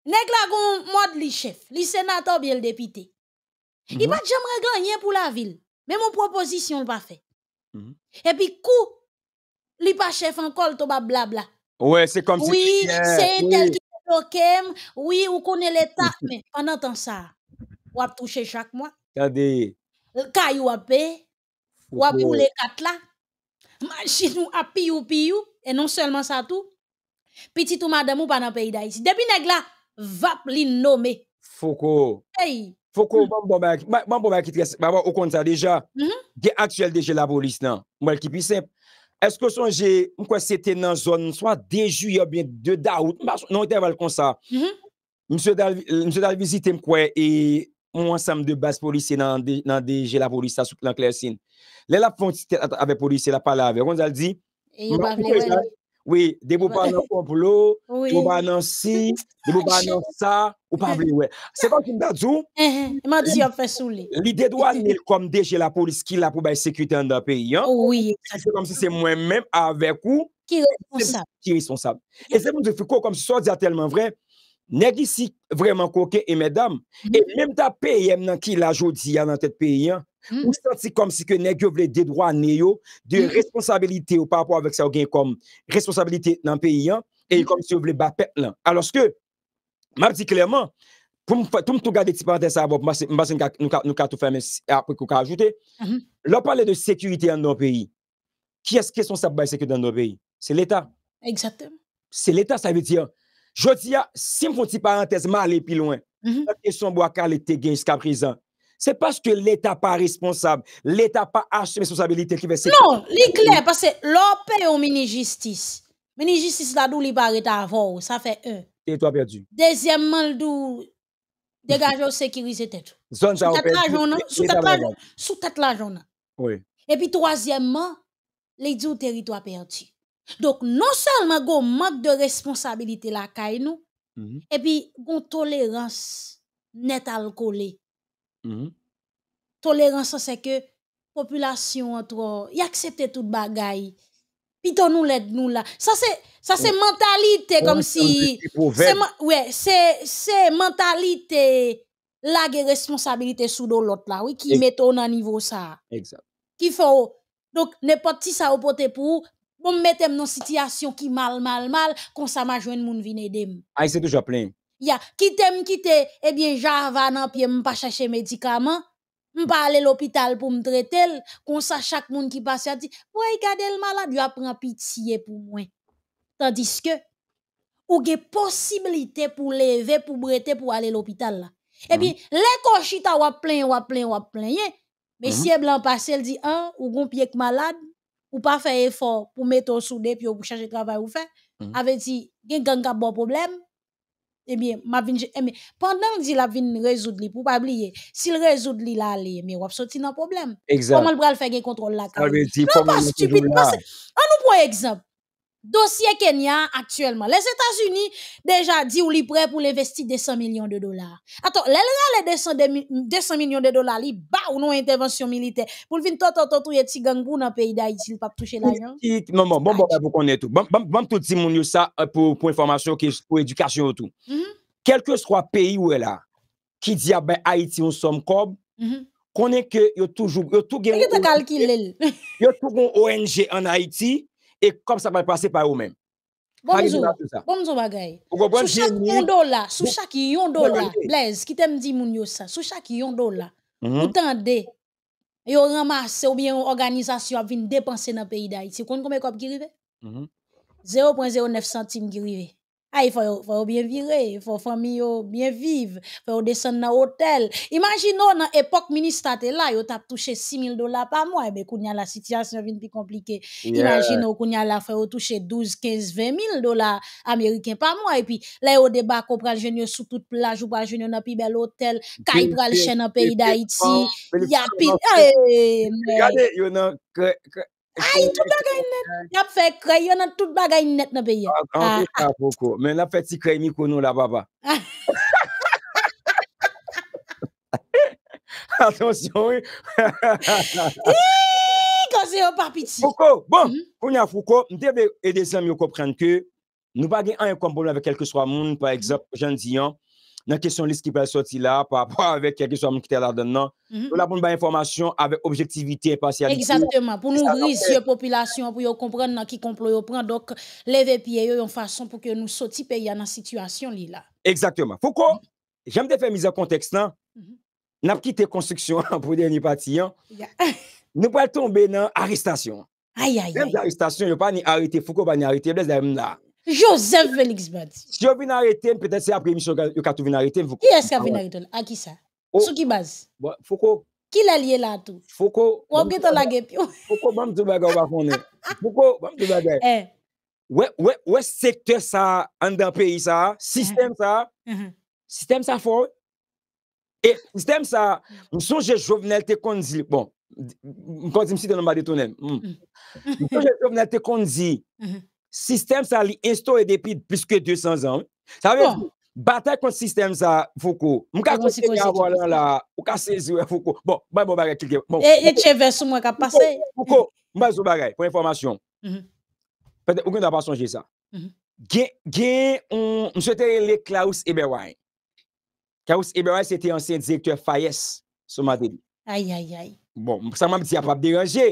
S2: Nèg la gon mode li chef, le sénateur bien le député. Il n'y Il pas jamais gagner pour la ville. Mais mon proposition le pas fait. Mhm. Et puis coup, li pas chef encore, tout blabla.
S3: Ouais, c'est comme si. Oui, hein, c'est un tel
S2: oui, ou connaît l'État, mais pendant temps ça, ou a touché chaque mois.
S3: Regardez.
S2: Caillou a ou a quatre là, machine a piou et non seulement ça tout, petit ou madame ou pas dans le pays d'Haïti. Depuis nèg là, vap nommé.
S3: Foucault.
S2: Hey. Foucault, hmm. bon
S3: bon bah, bah, bon bon bon bon bon bon actuel déjà la police, bon moi qui bon Eske sonje mwen kwa se ten nan zon mwen swa deju yo bin de daout mwen mwen te aval kon sa. Mwen mhm. se dar vizite mwen kwa e mwen sam de bas polise nan deje la polise sa sou plan kler sin. Le la pon ti ten ave polise la palave. Kon zal di? E Oui, de bo pa nan konpolo, de bo pa nan si, de bo pa nan sa, ou pa ble we. Se kon ki mba djou, li dedwa nil kom de che la polis ki la pou bay sekwite an da peyi. Se kon si se mwen menm avek ou, ki responsab. E se mwen de fiko kom si so diya telman vre, Negi si vreman koke e medam, e menm mm-hmm. ta peyem nan ki lajou diyan nan tet peyyan, mm-hmm. ou stati kom si ke negi ou vle de dro aneyo, de mm-hmm. responsabilite ou papwa vek sa ou gen kom responsabilite nan peyyan, e yon kom si ou vle ba pet lan. Alos ke, ma di klerman, pou m tou gade ti pante sa abop, m basen ka nou ka tou femen apwe ko ka ajoute, lop pale de sekurite an don peyi. Ki eske son sap bay sekurite an don peyi? Se l'Etat. Exacte. Se l'Etat sa ve diyan, Je di ya, si m fonsi parantez, ma ale pi loin. Mhm. Ate son bo akal ete gen skaprizan. Se paske l'eta pa responsab, l'eta pa ache mesponsabilite ki ve se... Non,
S2: li kler, pase lor pe ou mini-jistis. Mini-jistis la dou li bare ta avou, sa fe e. Terito apèrdi. Dezyemman, l dou degaje ou sekirize tet.
S3: Zon sa apèrdi. Sou tet la jona.
S2: Sou tet la jona. Oui. E pi troasyemman, lè di ou terito apèrdi. Donc, non seulement il manque de responsabilité la nous, mhm. et puis il tolérance net alcoolée. tolérance mhm. Tolérance, c'est que la population accepte tout le bagaille. Puis nous l'aide nous là. Ça, c'est ça, mentalité comme si. C'est ouais, mentalité la responsabilité sous l'autre là, oui, qui met au niveau ça. Exact. Qui faut. Donc, n'importe qui ça poté pour bon mettre dans situation qui mal mal mal Quand ça m'a une moun vine
S3: ah c'est toujours plein
S2: ya quitte quitter eh bien java nan pied pas chercher médicament pas aller l'hôpital pour me traiter Quand ça chaque moun qui passe a dit ouais garder le malade a prend pitié pour moi tandis que ou des possibilité pour lever pour breter pour aller l'hôpital eh bien mhm. les cochita ou plein ou plein ap plein hein. mhm. elle blanc passe elle dit ah ou gon pied malade ou pas faire effort pour mettre au soudé puis pour changer de travail ou faire mm -hmm. avait dit gen gang a bon problème eh bien m'a vinn eh pendant dit la vinn résoudre pour pas oublier s'il résout, li là aller, mais va sortir dans problème comment le peut faire gen contrôle là ça veut dire comment stupide
S3: on
S2: nous prend exemple dossier Kenya actuellement. Les États-Unis déjà dit ou li prêt pour l'investir 200 millions de dollars. Attends, les les 200, millions de dollars, li ba ou non intervention militaire. Pour le vin tout tout tout petit gang pour le pays d'Haïti, il pas toucher l'argent.
S3: Non non, bon bon ben, vous connaissez tout. Bon bon tout dit ça euh, pour pour information pour éducation et tout. Mm-hmm. Quel que soit pays où est là qui dit ah, ben Haïti on somme cob. Mm-hmm. connaît que yo toujours yo tout gen
S2: yo
S3: tout ONG en Haïti et comme ça va passer par eux-mêmes. bonjour,
S2: bonjour bagay.
S3: Sous chaque sous chaque
S2: yon dollar, Blaise, qui t'aime dit moun ça, sous chaque yon dollar, mm-hmm. vous tendez, yo ramasse ou bien organisation a dépenser dans le pays d'Haïti. Vous comprenez combien qui
S1: arrive?
S2: 0.09 mm-hmm. centimes qui arrive il faut, bien virer, il faut bien vivre, faut descendre dans l'hôtel. Imaginez, dans l'époque ministre, était là, il tap touché 6 000 dollars par mois, et eh ben, y a la situation est plus compliquée. Imaginez, Imaginons, il a touché 12, 15, 20 000 dollars américains par mois, et puis, là, au débat, qu'on prend le jeune sous toute plage, ou pas le jeune dans plus bel hôtel, qu'il prend le chien dans le pays d'Haïti, il y a eh, Regardez,
S3: il y
S2: Aïe, tout bagay net. Il a fait crayon dans tout bagay net dans le pays. Ah, ah, ah.
S3: Mais il a fait si crayon micro nous là, papa. Attention, oui. Quand c'est au papi Foucault, bon, on y a Foucault, nous devons aider amis à comprendre que nous pouvons pas un problème avec quel que soit monde, par exemple, Jean dis, nan kesyon li s ki pel soti la, pa apwa avek ke kesyon moun ki te la don nan, pou mhm. la pou nou baye informasyon, avek objektivite, e pasi alipi,
S2: pou nou riz yon popilasyon, pou yon kompren nan ki komplo yon pran, dok leve piye yon fason, pou ke nou soti pe ya nan situasyon li la.
S3: Eksakteman. Foukou, jemde fe mizan kontekst nan, mhm. nap ki te konstriksyon, pou den yon pati, nou pel tombe nan aristasyon. Jemde aristasyon, yon pa ni arite, foukou pa ni arite, bles de mna.
S2: Joseph Félix Barthes.
S3: Si yo vin a retem, petè se apre misyon yo katou vin a retem. Ki eske a vin a
S2: retem? A ki sa? Sou ki baz? Foko. Ki la liye la atou?
S3: Foko. Ou angeton la
S2: gep yo? Foko,
S3: bamdou bagay wakone. Foko, bamdou bagay. We, we, we sekte sa an da peyi sa, sistem sa. Sistem sa fò. E, sistem sa, msouje jovenel te kondzi, bon, msouje jovenel te kondzi, msouje jovenel te kondzi, Sistem sa li insto e depi pluske 200 an. Bata kont sistem sa foko. Mwen ka konsek ya volan la, mwen ka sezou ya foko. E tche ve
S2: sou mwen ka pase. Foko,
S3: mwen ba zo bare, pou informasyon. Fote, oukwen da pa sonje sa. Gen, gen, mwen se te rele Klaus Eberwine. Klaus Eberwine se te ansen de zekte fayes sou madeni.
S2: Ay, ay, ay.
S3: Bon, sa mwen mwen di apap deranje.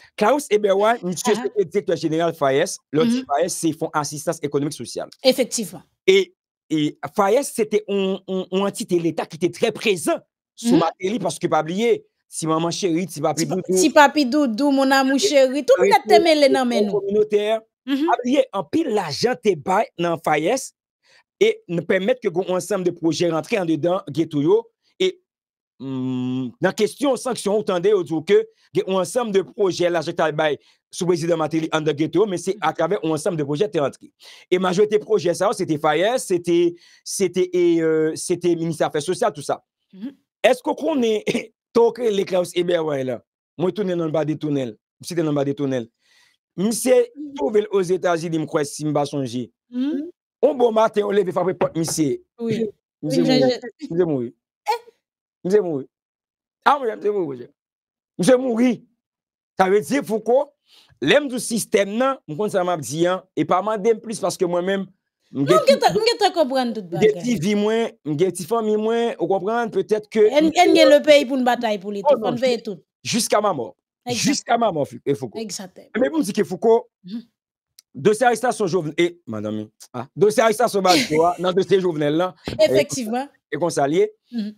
S3: Klaus Eberwane, ah. moutre sepe direktor general Fayès, londi mm-hmm. Fayès se y fon ansistans ekonomik sosyal. Efektifwa. E Fayès se te on an ti te letak ki te tre prezant sou mm-hmm. materi paske pabliye, si maman cheri, si papi doudou, si
S2: papi doudou, moun amou cheri, touta teme le nan menou.
S3: Pabliye, an pi la jan te bay nan Fayès e ne pemet ke goun ansam de proje rentre an dedan getouyo. Hmm. nan kestyon sanksyon ou tande ou djouke, ge ou ansam de proje la jek talbay e soubezi de materi an da gete ou, men se akave ou ansam de proje te antke. E majwete proje sa ou, se te faye, se te se te e, e, minister fay sosyal, tout sa. Mm-hmm. Esko kounen tok le klaus ebe wè la? Mwen tounen nan ba de tounel. Mwen se tounen nan ba de tounel. Mwen se touvel o zetaji di mkwes si mba sonji. Ombon mate, mwen se mouye. Mwen se mouri. A mwen se mouri. Mwen se mouri. Ta ve diye foko, lem du sistem nan, mwen konti sa mabdiyan, e pa man dem plis, paske mwen men, non,
S2: mwen gen ti
S3: vi mwen, mwen gen ti fomi mwen, mwen kompran, petet ke... En gen gen le peyi
S2: pou n batay politik, oh, mwen non, veye tout.
S3: Jiska ma mor. Jiska ma mor foko. Exate. A mwen bon, mwen diye foko, mhm. dosi arista son joven, e, madame, ah, dosi arista son bagi, nan dosi jovenel lan, efektivman, e konsaliye, mwen mhm. mwen mwen mwen,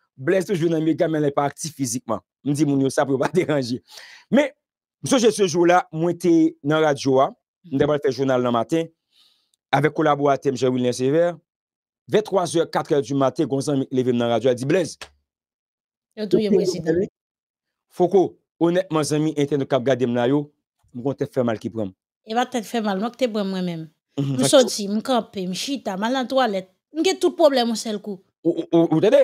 S3: Blaise tou jounan mi, gamin lè pa aktif fizikman. M di moun yo, sa pou pa deranji. Me, m souje se joun la, mwen te nan radyoa, m devan te jounan lè nan maten, avek kolabou a tem javoun lè se ver, ve 3 ou 4 ou 4 ou maten, goun san m leve m nan radyoa, di Blaise.
S2: Yo tou yon m wesi dan.
S3: Foko, ou net m wazan mi, enten nou kap gade m nan yo, m kon te fè mal ki brèm.
S2: E va te fè mal, mm-hmm. m wak te brèm mwen men. M soti, m kampè, m chita, m alan toalet, m gen tout problem m sel kou.
S3: Ou tè de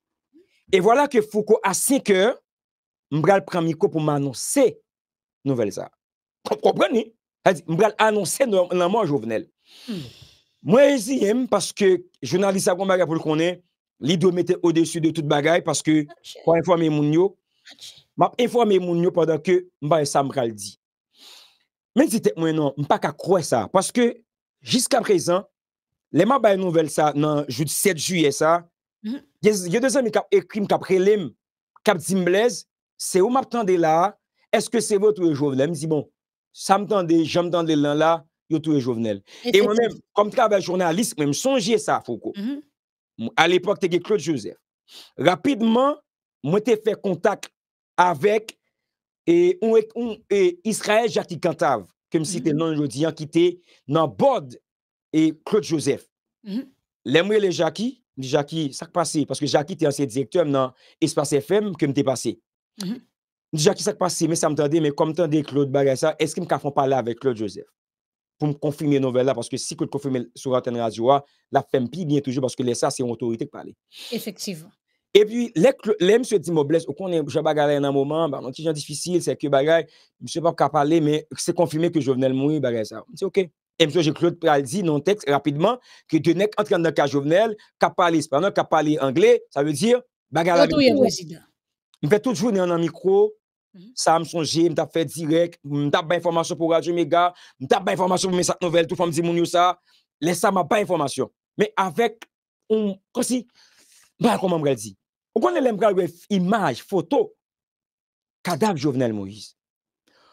S3: E wala ke foko asen ke mbral pranmiko pou m anonsen nouvel sa. Kompran ni? Mbral anonsen nan mwen jovenel. Mwen hmm. ezim, paske jounalisa kou mbaga pou l konen, li do mette o desu de tout bagay, paske kwen fwa mwen moun yo, mwen fwa mwen moun yo padan ke m baye sa mbral di. Men zite mwen nan, m pa ka kwen sa, paske jiska prezan, leman baye nouvel sa nan jout 7 juye sa, Mm-hmm. Yo dezen mi kap ekrim kap relem Kap zimblez Se ou map tande la Eske se vò tou yo jowvenel Misi bon, sa mtande, janm tande lè la Yo tou yo jowvenel E mwen mèm, kom trabe jounalist Mèm sonjye sa fòkò A mm-hmm. l'epok tege Claude Joseph Rapidman mwen te fè kontak Avèk E Israel Jarki Kantav Kem si te nan jodi an ki te Nan Bode E Claude Joseph Lemwe le Jarki Jaki sak pase, paske Jaki te anse direktor m nan espase FM ke m te pase. Jaki sak pase, me sa m tende, me kom tende Claude bagay sa, eske m ka fon pale ave Claude Joseph? Pou m konfirmye novella, paske si konfirmye sou antenne radio a, la fempi gen toujou paske lesa se ontoritek pale. Efektiv. E pi, le m se di mo bles, okon je bagay nan mouman, nan ki jen difisil, se ke bagay, m se pa kwa pale, me se konfirmye ke Jovenel Moui bagay sa, m se oké. Msoje, Claude pral di nan tekst rapidman ki de nek antren nan ka jovenel ka pali, sepanan, ka pali angle, sa ve di, baga la mikro. Mpe tout jounen nan mikro, sa mm-hmm. msonje, mta fe direk, mta ba informasyon pou radyo mega, mta ba informasyon pou mesat novel, tou fom di moun yo sa, lesa ma ba informasyon. Me avek, kon si, baga kon mam bral di. O kon ne lem bral wef imaj, foto, kadak jovenel, Moïse.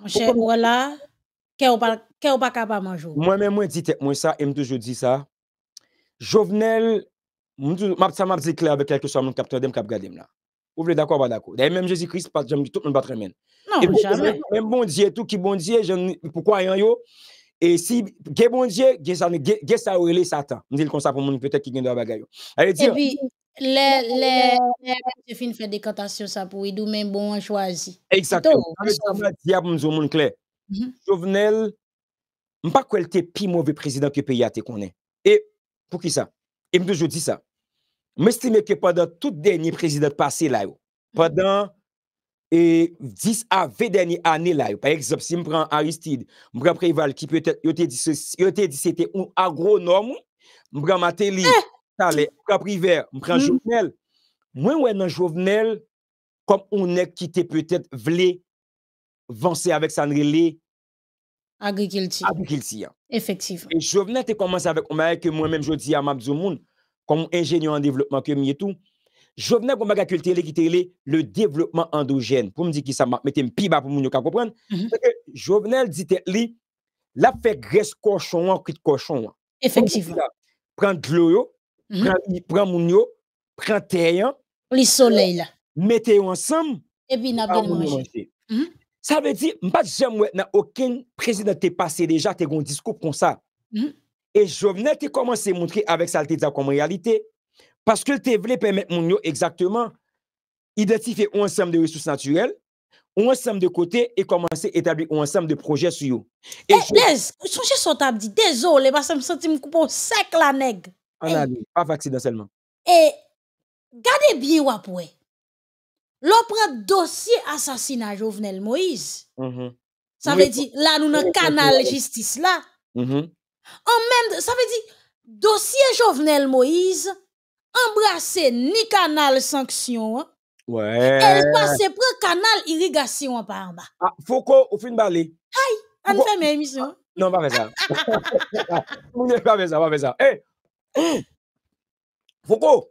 S2: Mche, wala... Ke ou baka ba manjou? Mwen
S3: mwen mwen di tek mwen sa, mwen toujou di sa, jovenel, mwen toujou, mwen sa mwen di kle avek kelke sa mwen kapta dem kapga dem la. Ou vle dakwa ba dakwa? De mwen mwen Jezi Christ pat jom di tout mwen batre men. Non, bon, jaman. Mwen mwen mwen bondye, tou ki bondye, poukwa yon yo, e si ge bondye, ge sa ou ele sata, mwen di l kon sa pou mwen pwete ki gen do abaga yo. E pi,
S2: le, le, le fin fè dekantasyon sa pou idou mwen mwen chwazi.
S3: Eksakou. Mhm. Jouvenel, m pa kou el te pi mouve prezident ki pe yate konen. E pou ki sa? E m toujou di sa. M estime ke padan tout denye prezident pase la yo. Mhm. Padan 10 e, a 20 denye ane la yo. Par exemple, si m pran Aristide, m pran Prival, ki peutet yote di se te un agronom, m pran Mateli, eh! m pran Prival, m pran mhm. Jouvenel. Mwen wè nan Jouvenel, kom un ek ki te peutet vle... vansè avèk sanre lè agri-kilti. Agri-kilti, ya. Efektiv. E jòvnè te komanse avèk, mwen mèm jò di ya mabzou moun, kon mwen enjènyon an devlopman kèmye tou. Jòvnè komanse akil tè lè, ki tè lè, lè devlopman andoujèn. Pou m di ki sa mète mpiba pou moun yo ka kopran. Jòvnè lè di tè lè, la fè gres kòchon wè, kri tè kòchon wè. Efektiv. Pran t'lò yo, mhm. pran moun yo, pran Sa ve di, mpa jam wet nan oken prezident te pase deja, te goun diskop kon sa. Hmm? E jovene te koman se mwontre avèk salte za koman realite, paske te vle pèmèt moun yo egzakteman, identife ou ansem de resous naturel, ou ansem de kote, e koman se etabli ou ansem de proje su yo. E lez,
S2: souche sou tabdi, dezo, le basen msanti mkupon sek la neg. Anadi, eh. pa vaksidanselman. E eh, gade biye wapwe, L'on prend dossier assassinat Jovenel Moïse. Mhm. Ça veut dire, là, nous avons canal justice là. Mhm. En même ça veut dire, dossier Jovenel Moïse, embrasser ni canal sanction, hein.
S3: ouais. elle passe
S2: pour canal irrigation par en bas.
S3: Ah, faut de fin Aïe,
S2: on fait mes émissions.
S3: Non, pas faire ça. pas ça, pas faire ça. Eh! Foucault!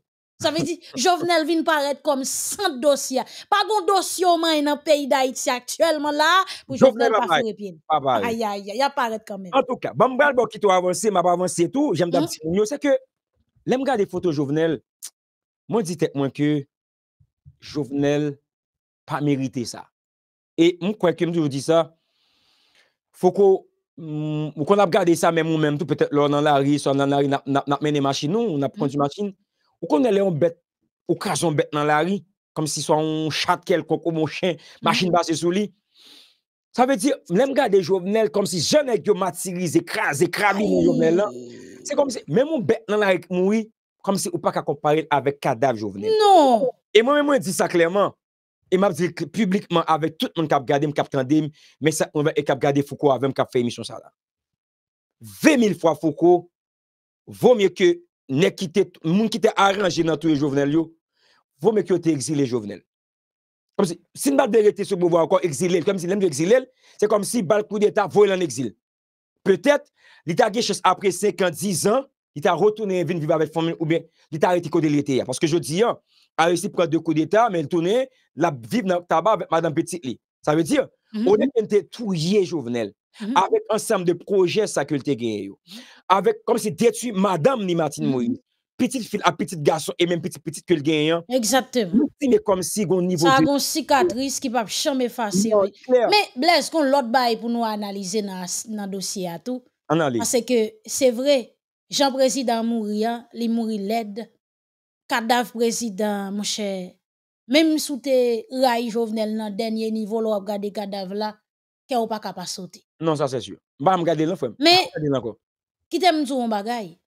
S2: Ça veut dire, Jovenel vient paraître comme sans dossier. Pas grand dossier au moins dans le pays d'Haïti actuellement là, pour Jovenel pas faire pied. Aïe, aïe, aïe, apparaît quand même.
S3: En tout cas, bon, bral, bon, qui t'a avancé, m'a pas avancé tout, j'aime d'un petit mhm. c'est que, les gars des photos Jovenel, moi, dis moi que Jovenel pas mérité ça. Et, moi, quoi que je dis ça, faut qu'on mm, on a regardé ça même ou même tout peut-être là en la ri, on en la ri, on a mené machine, on a pris mhm. machine. Ou kon nè lè yon bèt, ou kras yon bèt nan la ri, kom si swa yon chat kel, koko moun chen, mhm. machin basè sou li, sa vè di, m lè m gade jovenel kom si jenè gyo matiri, zè kras, zè krami m yon jovenel lan, se kom si, mè m yon bèt nan la ri moui, kom si ou pa ka komparel avè kadav jovenel. Non! E mè mè mwen di sa klerman, e m ap di publikman avè tout moun kap gade m, kap kande m, mè sa m wè e kap gade foko avè m kap fèy misyon sa la. Ve mil fwa foko, vò mye ke moun ki te aranje nan touye jovenel yo, vou mè ki yo te exile jovenel. Sin bat derete sou bovo an kon, exile, kèm si lèm di exilel, se kom si bat kou de ta voy lan exile. Petèt, li ta gen chos apre 50 an, li ta rotounen vin viva vet fòmè, ou ben li ta reti kou de lete ya. Fòske jo di ya, a resi prad de kou de ta, men lè tonen la viv nan taba mè nan peti li. Sa ve di ya, ou ne kente touye jovenel, mhm. avèk ansèm de proje sa koulte gen yo. Ou, avec comme si détruit madame ni Martine mm. Moïse. Petite fille à petit garçon et même petite petit que le gagnant. Hein. Exactement. Mais comme si on niveau. Ça a une
S2: cicatrice qui va jamais effacer. Mais Blaise, qu'on l'autre bail pour nous analyser dans le dossier à tout. Parce que c'est vrai, Jean-Président mourir, hein. il mourit l'aide. Cadavre président, mon cher. Même sous tes rails Jovenel dans le dernier niveau, on a le cadavre là, qu'on pas capable sauter.
S3: Non, ça c'est sûr. Bah, regarder là, frère.
S2: Mais, qui t'aime mdou on bagay.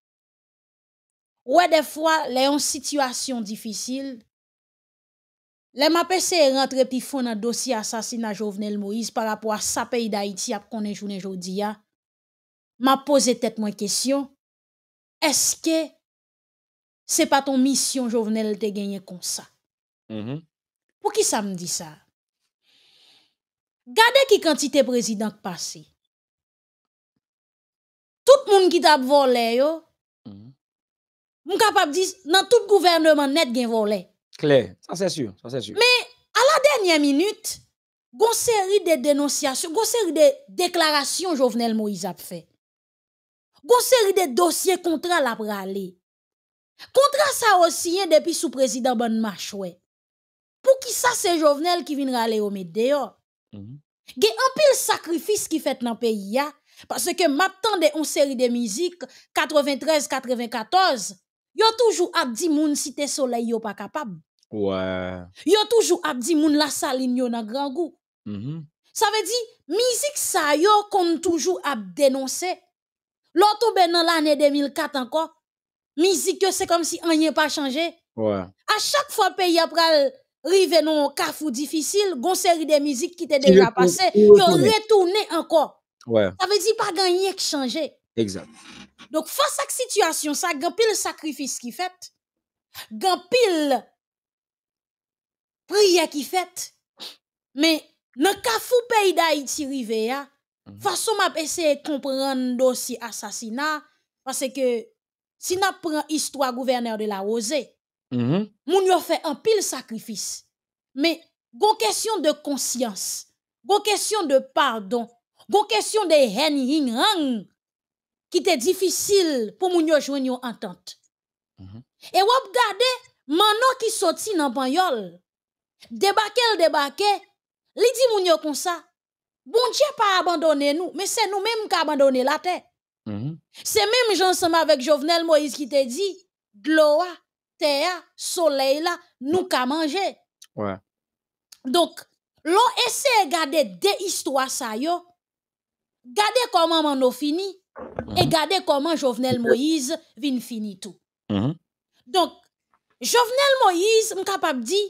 S2: Ouè fois, les yon situation difisil, le mapè se rentre pi fon un dossier assassinat Jovenel Moïse par à sa pays qu'on ap koné jounen jodi ya, ma pose question est-ce que c'est pas ton mission, Jovenel te gagner comme ça mm-hmm. pour -hmm. Pou ki sa ça sa? Gade ki kantite président passé tout le monde qui t'a volé, yo. Je mhm. capable de dire, dans tout gouvernement net, il volé.
S3: Claire, ça c'est sûr, ça c'est sûr.
S2: Mais à la dernière minute, il y a série de dénonciations, une série de déclarations Jovenel Moïse a fait. Une série de dossiers contre la pralée. Contre ça aussi, hein, depuis sous président Ben Machoué. Pour qui ça, c'est Jovenel qui vient râler au Médéo. Mhm. Il y a un pile sacrifice qui fait dans le pays. Hein. Parce que m'attendais une série de musique 93 94, yo toujours a toujours moun si te soleil yo pas capable.
S3: Ouais.
S2: Yo toujours a toujours moun la saline yo dans grand goût. Mm-hmm. Ça veut dire musique ça yo comme toujours a dénoncé. L'autre ben dans l'année 2004 encore, musique c'est comme si rien pas changé. Ouais. À chaque fois pays après rive non kafou difficile, gon série de musique qui t'est déjà passé, yo retourné encore. Ouais. Ça veut dire pas gagner qui changer. Exact. Donc face à cette situation, ça gagne pile sacrifice qui fait. Gagne pile prière qui fait. Mais dans fou pays d'Haïti rivé ya, hein, mhm. façon m'a essayer comprendre dossier assassinat parce que si n'a prend histoire gouverneur de la Rosée, mm -hmm. yo fait un pile sacrifice. Mais une question de conscience, une question de pardon, Gon question de hen yin qui était difficile pour moun yo jouen entente. Mhm. Et wap gade manon qui sorti nan banyol debake le les li di moun yo ça. Bon Dieu pas abandonné nous, mais c'est nous-mêmes qui abandonné la terre. Mhm. C'est même j'ensemble avec Jovenel Moïse qui te dit gloa, terre, soleil là, nous qu'à manger. Donc, l'on essaie de garder des histoires ça yo Gardez comment Mano fini, et -hmm. comment Jovenel Moïse vient fini tout. Mhm. Donc Jovenel Moïse, m dit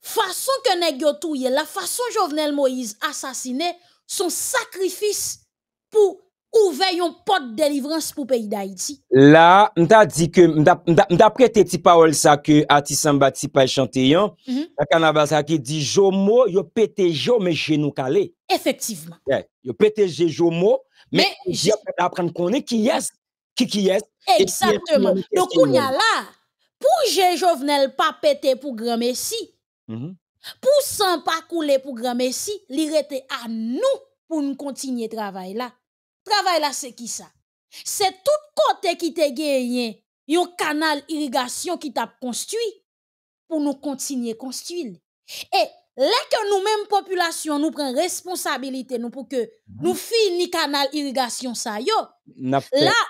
S2: façon que que neg yo la façon Jovenel Moïse assassiné son sacrifice pour Ou vey yon pot de livrans pou peyi da iti?
S3: La, mta di ke, mta prete ti pa ol sa ke ati san ba ti pa chante yon, mhm. la kan ava sa ke di, jo mo, yo pete jo me genou kale.
S2: Efektivman.
S3: Yo pete je jo mo, me je apen apren konen ki yes, ki ki yes. Eksatman, do konya la,
S2: pou je jo venel pa pete pou gran mesi, mhm. pou san pa koule pou gran mesi, li rete a nou pou nou kontinye travay la. Travail là, c'est qui ça? C'est tout côté qui te gagné. un canal irrigation qui t'a construit pour nous continuer construire. Et là que nous-mêmes population nous prenons responsabilité nous pour que mhm. nous finissions canal irrigation ça yo. Là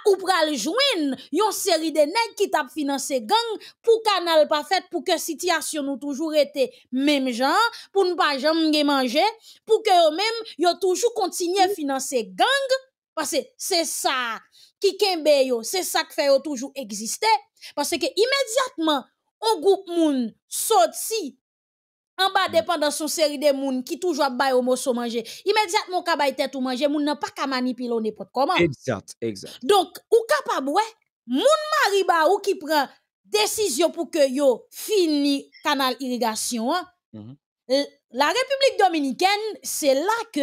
S2: ou pral a une série de nèg qui t'a financé gang pour canal pas fait pour que situation nous toujours été même genre pour ne pas jamais manger pour que eux-mêmes yo toujours continuer financer gang parce que c'est ça qui kembe yo, c'est ça qui fait toujours exister. Parce que immédiatement, un groupe moun sorti en bas mm. dépendant son série de moun qui toujours bail au morceau manger. Immédiatement ka bail tête ou manger, moun n'a pas ka manipuler n'importe comment. Exact, exact. Donc, ou capable ouais, moun mari ou qui prend décision pour que yo fini canal irrigation. Hein. Mm-hmm. La République dominicaine, c'est là que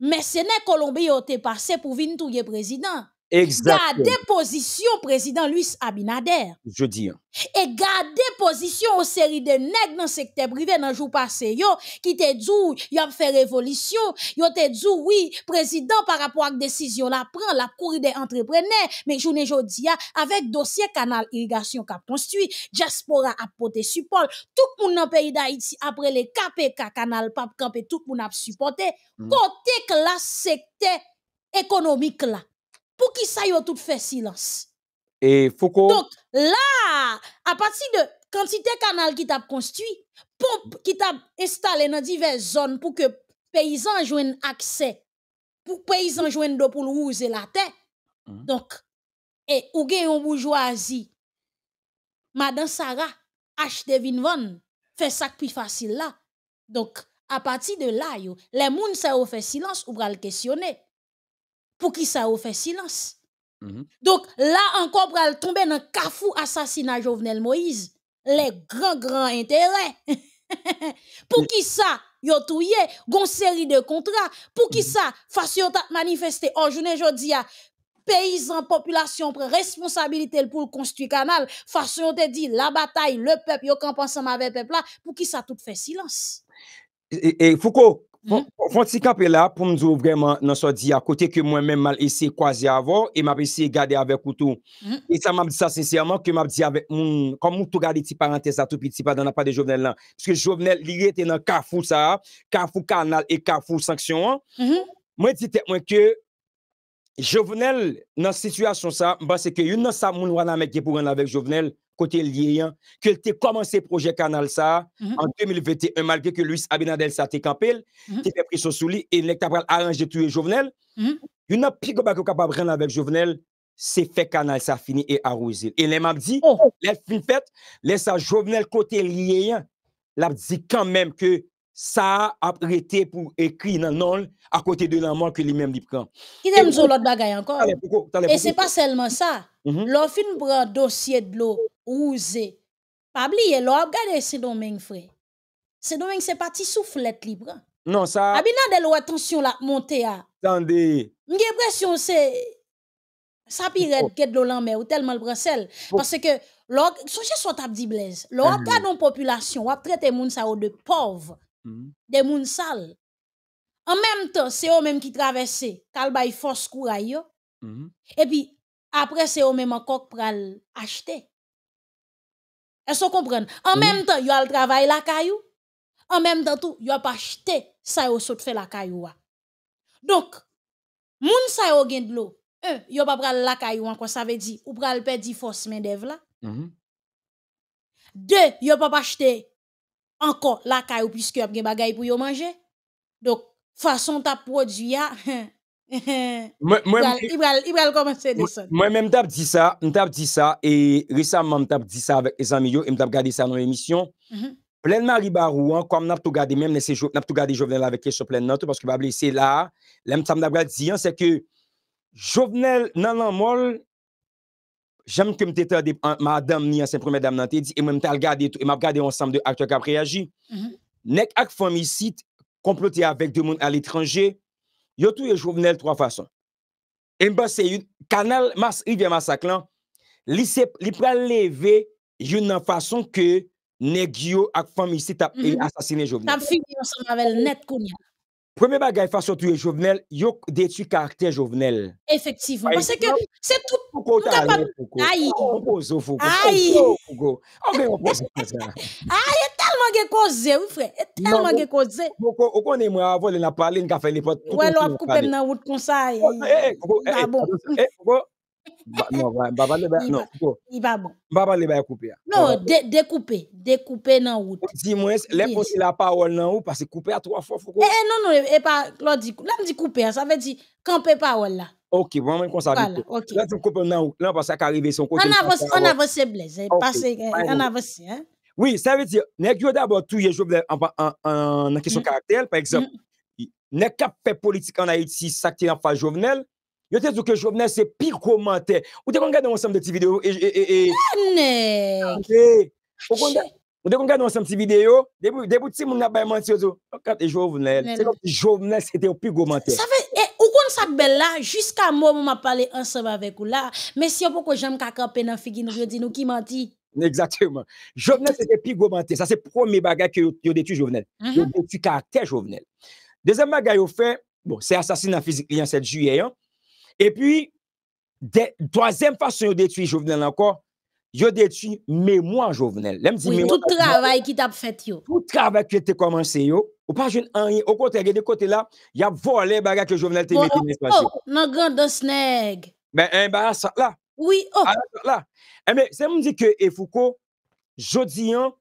S2: mais que Colombie qui été passé pour venir le président. Gardez position président Luis Abinader. Je dis. Hein. Et gardez position aux séries de nègres dans le secteur privé dans le jour passé, yo, qui te dit, y a fait révolution, yo te dit, oui, président par rapport à la décision, la prend, la cour des entrepreneurs, mais journée pas, avec dossier canal irrigation qu'a construit, diaspora a porté support, tout le monde dans le pays d'Haïti, après les KPK, canal pap tout le monde a supporté, mm. côté que la secteur économique là. Pour qui ça yo tout fait silence?
S3: Et Foucault. Donc
S2: là, à partir de quantité canal qui t'a construit, pompe qui t'a installé dans diverses zones pour que paysans joignent accès, pour paysans de d'eau pour et la terre. Hum. Donc, et ou gen yon bourgeoisie, Madame Sarah, achete vinvon, fait ça plus facile là. Donc, à partir de là, les moun ça ou fait silence ou pral questionner pour qui ça au fait silence. Mhm. Donc là encore, pour tomber dans cafou assassinat Jovenel Moïse. Les grands, grands intérêts. pour qui ça yo touye, gon série de contrats. Pour qui mhm. ça, face yo manifester au oh, journée jodi paysans, population responsabilité pour construire canal. Façon yon te dit, la bataille, le peuple, yo camp ensemble avec peuple là, pour qui ça tout fait silence?
S3: et, Foucault, Mhm. Fon ti kape la pou mdou vreman nan so di a kote ke mwen men mal ese kwa ze avon e map ese gade ave koutou. Mhm. E sa mab di sa sensiyaman ke mab di ave, kon mou tou gade ti parantez atopi ti pa dan apade jovenel nan. Piske jovenel liye te nan ka fou sa, ka fou kanal e ka fou sanksyon an. Mhm. Mwen dite mwen ke jovenel nan situasyon sa, mba se ke yon nan sa moun wana meke pou ren avek jovenel, kote liyeyan, ke te komanse proje kanal sa, an 2021 malke ke luis abinadel sa te kapel te fe pri so souli, en lek ta pral aranje touye jovenel, yon ap pigobak yo kapab ren avek jovenel se fe kanal sa fini e arouzi en lem ap di, lè fin fèt lè sa jovenel kote liyeyan lè ap di kanmem ke sa ap rete pou ekri nan non, akote de nanman ke li men li pran. Ki den zo lot
S2: bagay ankon e se pa selman sa lò fin bran dosye blò ouze. Pas oublier, l'on a regardé ce domaine, frère. Ce domaine, c'est parti soufflette libre. Non, ça. Abinadel, ou attention, la monte à.
S3: Attendez.
S2: J'ai l'impression, c'est. Ça pire que oh. de l'an, mais ou tellement le brassel. Parce que, l'on a. Souchez soit di blaise. L'on a regardé une population, ou a traité moun sa de pauvres. Mhm. des gens De sal. En même temps, c'est eux-mêmes qui traversent. Kalbay force courayo. Mm Et puis, après, c'est eux-mêmes encore pour l'acheter. acheter. Est-ce qu'on comprend? En même temps, il y a le travail la caillou. En même temps, tout, il a pas acheté ça au saut fait la caillou. Donc, moun sa yo gen de l'eau. Un, yo pas pral la caillou encore, ça veut dire ou pral perdre force main d'œuvre là. Mm-hmm. Deux, yo pas acheté encore la caillou puisque y a des choses pour yo manger. Donc, façon ta produit Ibrel koman se disa Mwen
S3: men mte ap di sa E resanman mte ap di sa Mwen mte ap gade sa nan emisyon Plenman li barouan Mwen mte ap gade jovenel avekye Sou plen nante Mwen mte ap gade diyan Jouvenel nan nan mol Jame ke mte te ade Ma adam ni an se mprime dam nante Mwen mte ap gade ansam de aktyak ap reagi mhm. Nek ak fomisit Komplote avèk demoun al etranje Yo tou yon chouvenel 3 fason. Mba se yon kanal mas yon yon masaklan, li se li preleve yon nan fason ke ne gyo ak fami si tap yon mhm. asasine chouvenel. Tap
S2: fi yon se mavel net koumen.
S3: Premier bagage, façon tuer Jovenel, yo détruit caractère Jovenel.
S2: Effectivement. Parce que c'est tout.
S3: Foucault, Aïe. Aïe. Oh, aïe,
S2: tellement que causé, oui, frère. Tellement que
S3: causé. On connaît moi avant, on a parlé, on a fait les quoi. Ouais, a coupé dans
S2: route comme ça. Oh, eh,
S3: eh, Ba, non, Baba ba, hein. non, Baba le ba couper. Non,
S2: découper,
S3: découper dans route. Dis-moi, les aussi la parole dans ou parce que couper à trois fois faut
S2: eh, eh non non, et pas là dit là dit couper, hein, ça veut dire camper parole là.
S3: OK, bon même comme ça. Là tu coupes dans route, là parce qu'à arriver son côté. On avance, on avance blesse, passer eh, on avance hein. Oui, ça veut dire nèg yo d'abord tout je en en question mm. caractère par exemple. Mm. Nèg fait politique en Haïti, ça qui en face Jovenel. Je te dit que Jovenel c'est pire commentaire. Ou te regarder ensemble de petites vidéos et et et. et eh, Ou te regarder ensemble de petites vidéos, des des petits monde n'a pas menti yo. Oh, Quand Jovenel, c'est comme Jovenel c'était au pire commentaire. Ça
S2: fait eh, ou ça belle là jusqu'à moi on m'a parlé ensemble avec vous là, mais si pourquoi j'aime ka camper dans figi nous dit nous qui menti.
S3: Exactement. Jovenel c'était pire commentaire. Ça c'est premier bagage que yo détruit Jovenel. Yo détruit mhm. caractère Jovenel. Deuxième bagage yo fait, bon, c'est assassinat physique le 7 juillet hein. E pi, doazen fason yo detui jovenel anko, yo detui mèmouan jovenel. Lèm di mèmouan jovenel. Tout
S2: travay ki te ap fèt yo. Tout
S3: travay ki te komanse yo. Ou pa jen an yon. Ou kontè, gen de kontè la, ya vòlè baga ke jovenel te mette mèmouan jovenel. Mèmouan
S2: jovenel, mèmouan go de sneg.
S3: Mèmèm baga sa la. Oui, oh. Sa mèmouan di ke efouko, jodi an,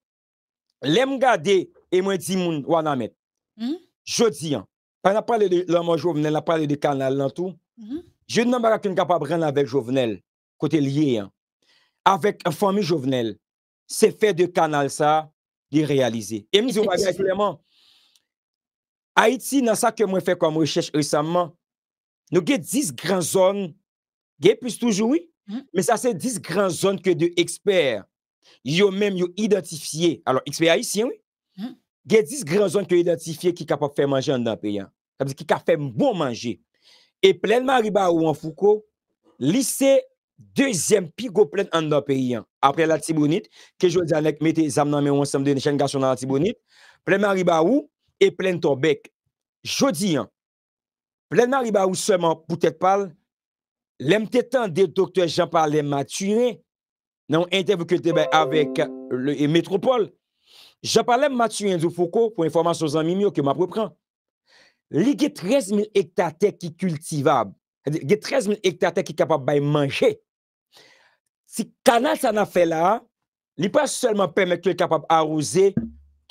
S3: lèm gade, e mwen di moun wanamèt. Hmm? Jodi an. Pan ap pale de lèm mouan jovenel, Je ne suis pas capable de avec Jovenel, côté lié, hein. avec la famille Jovenel. C'est fait de canal ça, de réaliser. Et je dis clairement, Haïti, dans ce que moi fait comme recherche récemment, nous avons 10 grandes zones, plus toujours, oui, hum. mais ça c'est 10 grandes zones que deux experts, ils ont même identifié, alors experts haïtiens, oui, hum. il 10 grandes zones que identifié qui sont capables de faire manger dans le pays, hein. qui sont capables faire bon manger. E plen mary ba ou an foko, lise, dezyen pi go plen an do pe yon. Apre la tibounit, ke jodi anek meti zam nan men wansamde ne chen gasyon na la tibounit, plen mary ba ou, e plen ton bek. Jodi yon, plen mary ba ou seman poutet pal, lemte tan de doktor Jean-Paul M. Maturien, nan ou entevokute be avèk e metropol, Jean-Paul M. Maturien zou foko pou informasyon zan mimyo ke m apropran. li ge 13000 hektar tek ki kultivab, ge 13000 hektar tek ki kapab bay manje, si kanal sa nan fe la, li pa seman peme ki le kapab arouze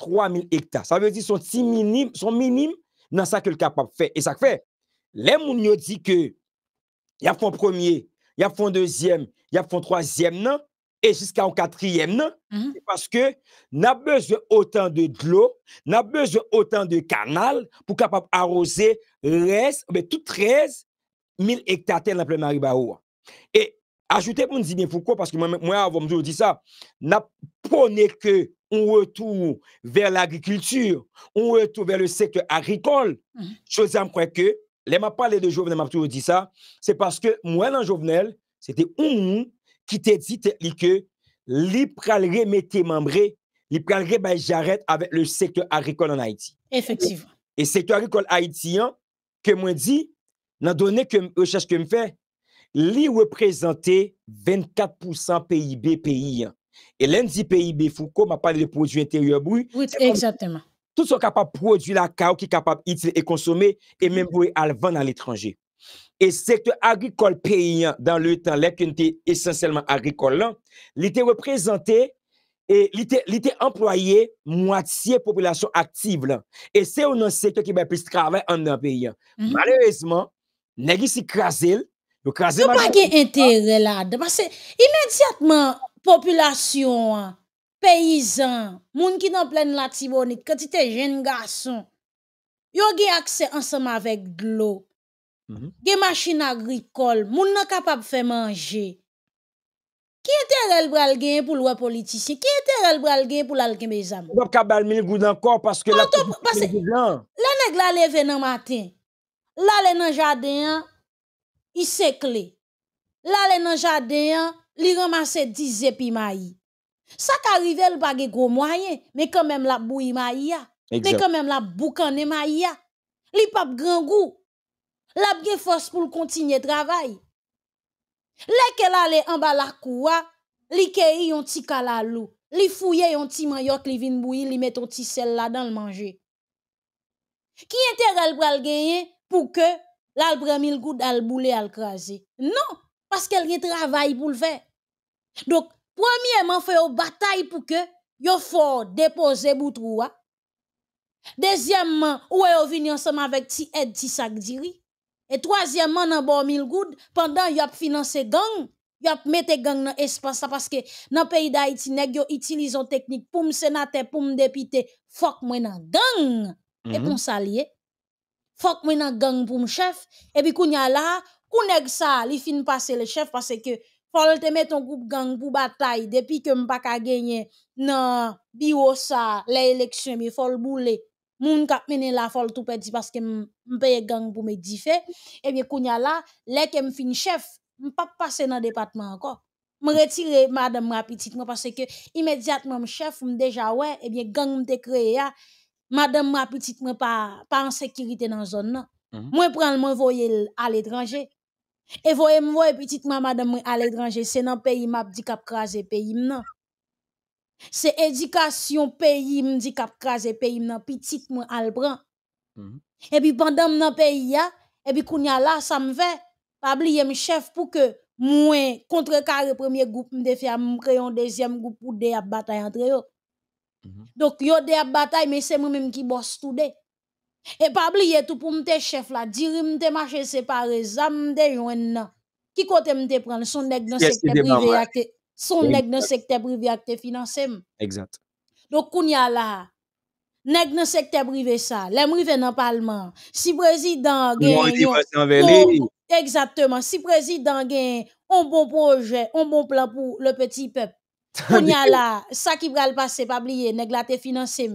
S3: 3000 hektar, sa vezi son si minime, son minime nan sa ke le kapab fe, e sak fe, le moun yo di ke, ya fon premier, ya fon deuxième, ya fon troasyem nan, et jusqu'en quatrième, non? Mm-hmm. Parce que n'a besoin autant de l'eau, n'a besoin autant de canal pour capable arroser reste, mais tout 13 000 hectares dans le Maribao. Et ajoutez pour nous dire pourquoi, parce que moi, moi avant, je dire ça, n'a prôné que on retour vers l'agriculture, un retour vers le secteur agricole. Mm-hmm. Chose -hmm. Je dis que, les m'a parlé de Jovenel, m'a toujours dit ça, c'est parce que moi, dans Jovenel, c'était un ki te dit li ke li pral remete membre, li pral reme jaret avèk le sektor agrikol an Haiti. Efektiv. E sektor agrikol Haiti an, ke mwen di, nan donè ke mwen chache ke mwen fè, li reprezentè 24% PIB-PI an. E lèn di PIB Foucault, mwen palè de prodjou intèryè brou, tout son kapab prodjou la ka ou ki kapab itil e konsome, e mwen mm. brou alvan an l'étranger. E sektor agrikol peyyan dan le tan lèk yon te esensyèlman agrikol lan, li te reprezentè e li te employè mwatsye populasyon aktive lan. E se ou nan sektor ki bè pise kravè an nan peyyan. Malèresman, mhm. negi si krasèl yo krasèl man. Yo pa gen
S2: entere la, imediatman, populasyon, peyzan, moun ki nan plèn latibonik, kwen ti te jen gason, yo gen aksè ansèm avèk glò. Mm-hmm. Ge machin agrikol Moun nan kapap fe manje Ki eten rel bral gen pou lwa politisye Ki eten rel bral gen pou lal gen me zan Lè ne glal lè vè nan matin Lè lè nan jadeyan I sek lè Lè lè nan jadeyan Li ramase dizè pi mayi Sa ka rive l bagè gwo mwayen Mè kèmèm la boui mayi ya Mè kèmèm la bou kèmèm mayi ya Li pap grangou la bien force pour continuer travail. Lekel en bas la coua, li kei yon ti kalalou, li fouye yon ti mayok li vin bouyi, li meton ti sel la dan l manje. Ki enter al bral genye pou ke lal mille goud al boule al krasé? Non, paske el gen travay pou l faire. Donc, premièrement fè yo batay pou ke yo fort depose boutroua. Hein. Dezyèmman, ou yo vini ansam avec ti ed ti sak diri. Et troisièmement, nan bon pendant y a financé gang, y mette gang dans espace parce que dans le pays d'Haïti, nèg yo technique pour me sénateur, pour me député, fuck moi gang. Et mhm. pour ça Fuck moi gang pour chef et puis kounya là, kou nèg ça, li fin passer le chef parce que faut te mettre un groupe gang pour bataille depuis que m'pa ka gagner dans bureau sa les élections, mais faut le bouler moun kap menen la fol tout pedi que mpeye gang pou me dife, et bien kounya la, le m fin chef, m passe pase nan département anko. M retire madame rapitit, m pase ke imediatman m chef, m deja et bien gang m te kreye ya, madame rapitit m pa, pa en sécurité nan zon nan. Mhm. Mwen mm -hmm. pran mwen voye al l'étranger. Et voye m voye madame à l'étranger c'est nan pays map di kap krasé pays m c'est éducation pays, me dit qu'a pays nan petit moi al prend. Et puis pendant nan pays ya, et puis kounya là ça me fait pas oublier mon chef pour que moins contre le premier groupe me faire me créer un deuxième groupe pour des bataille entre eux. Donc, il Donc yo des bataille mais c'est moi même qui bosse tout de. Et pas oublier tout pour me chef là, dire me te marcher séparé zam de joine. Qui côté me te prendre son nèg dans secteur privé son nèg dans secteur privé ak te financé. Exact. Donc a là nèg secteur privé ça, les rivé dans parlement. Si président gagne Exactement, si président gagne un bon projet, un bon plan pour le petit peuple. a là, ça qui va le passer pas oublier nèg te financé.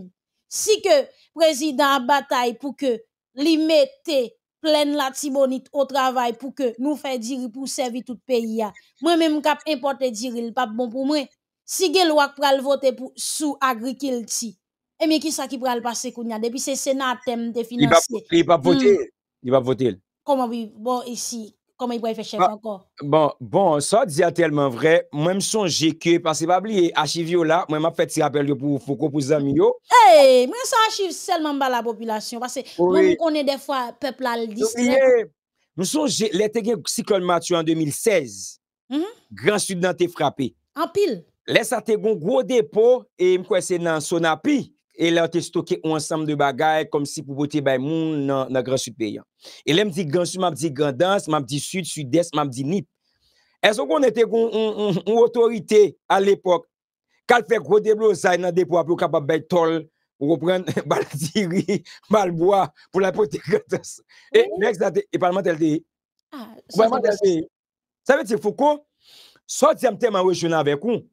S2: Si que président bataille pour que li mette pleine la tibonite au travail pour que nous fassions dire pour servir tout le pays Moi même cap importer dire il pas bon pour moi. Si vous avez pral voter pour sous agriculture. Et eh bien qui ça qui pral passer kounya depuis c'est sénat thème de financer. Il va hmm. voter, il va voter. Comment vous, bon ici Comment il y faire chef ah, encore?
S3: Bon, bon, ça dit tellement vrai. Moi, je suis que, parce que pas oublier, archivio là, moi, ma fait petit rappel pour Foucault, pour Zami.
S2: Eh, moi, ça archive seulement la population. Parce que moi, on connaît des fois, peuple à le distrait.
S3: Nous songe, l'été, cyclone Mathieu en 2016. Mhm. Grand Sud, dans frappé. En pile. Laisse ça, te gros dépôt, et je c'est dans Sonapi. e la te stoke ou ansam de bagay kom si pou pote bay moun nan gran sud beyan. E lem di gansu, mam di gandans, mam di sud, sud-est, mam di nip. E so kon nete kon ou otorite al epok kal fek kote blo zay nan depo api ou kapap bay tol, ou repren baladiri, malboa pou la pote gandans. E parlementel te
S1: yi.
S3: Sa ve te foko, sotiam teman we jenan vekoun,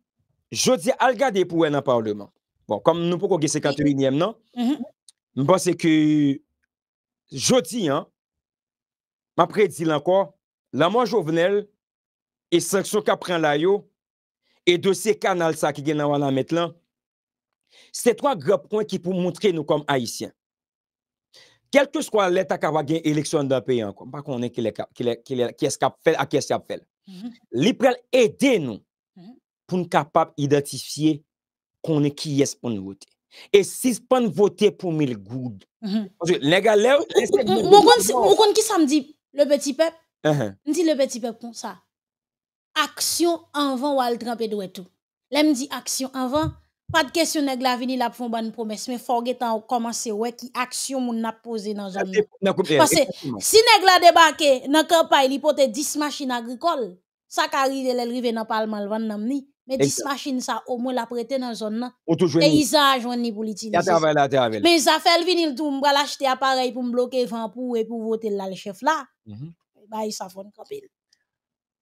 S3: jodi algade pou enan parleman. Bon, kom nou pou kou ge 58 nièm nan, mba se ke jodi an, mba predi lan kwa, la mwa jovenel, e saksyon ka pren la yo, e dosi kanal sa ki gen nan wala met lan, se to a grep kwen ki pou mwontre nou kom Haitien. Kelkous kwa leta ka wagen eleksyon dan peyan kwa, pa konen ki eskap fel a ki eskap fel. Mm-hmm. Li prel ede nou mm-hmm. pou n kapap identifiye qu'on est qui est pour voter. Et si je peux voter pour mille goud. Mhm. Les gars, là, Mon ça
S2: qui samedi, le petit peuple, uh dit le petit peuple comme ça. Action avant ou le tremper de tout. Là, me dit action avant. Pas de question, les gars, venez là pour une bonne promesse. Mais forget en commencer, ouais, qui action mon n'a posé dans zone. Parce que si les gars débarquent dans la campagne, ils portent 10 machines agricoles. Ça qui arrive, ils arrivent dans le Parlement, ils vendent dans mais dis machine ça au moins la dans nan zon nan. O tou jwen ni. Peyisa a ni pou l'itilize. Ya te avèl, ya te avèl. Men sa fèl vinil tou mbra l'achete aparel le chef là Mm -hmm.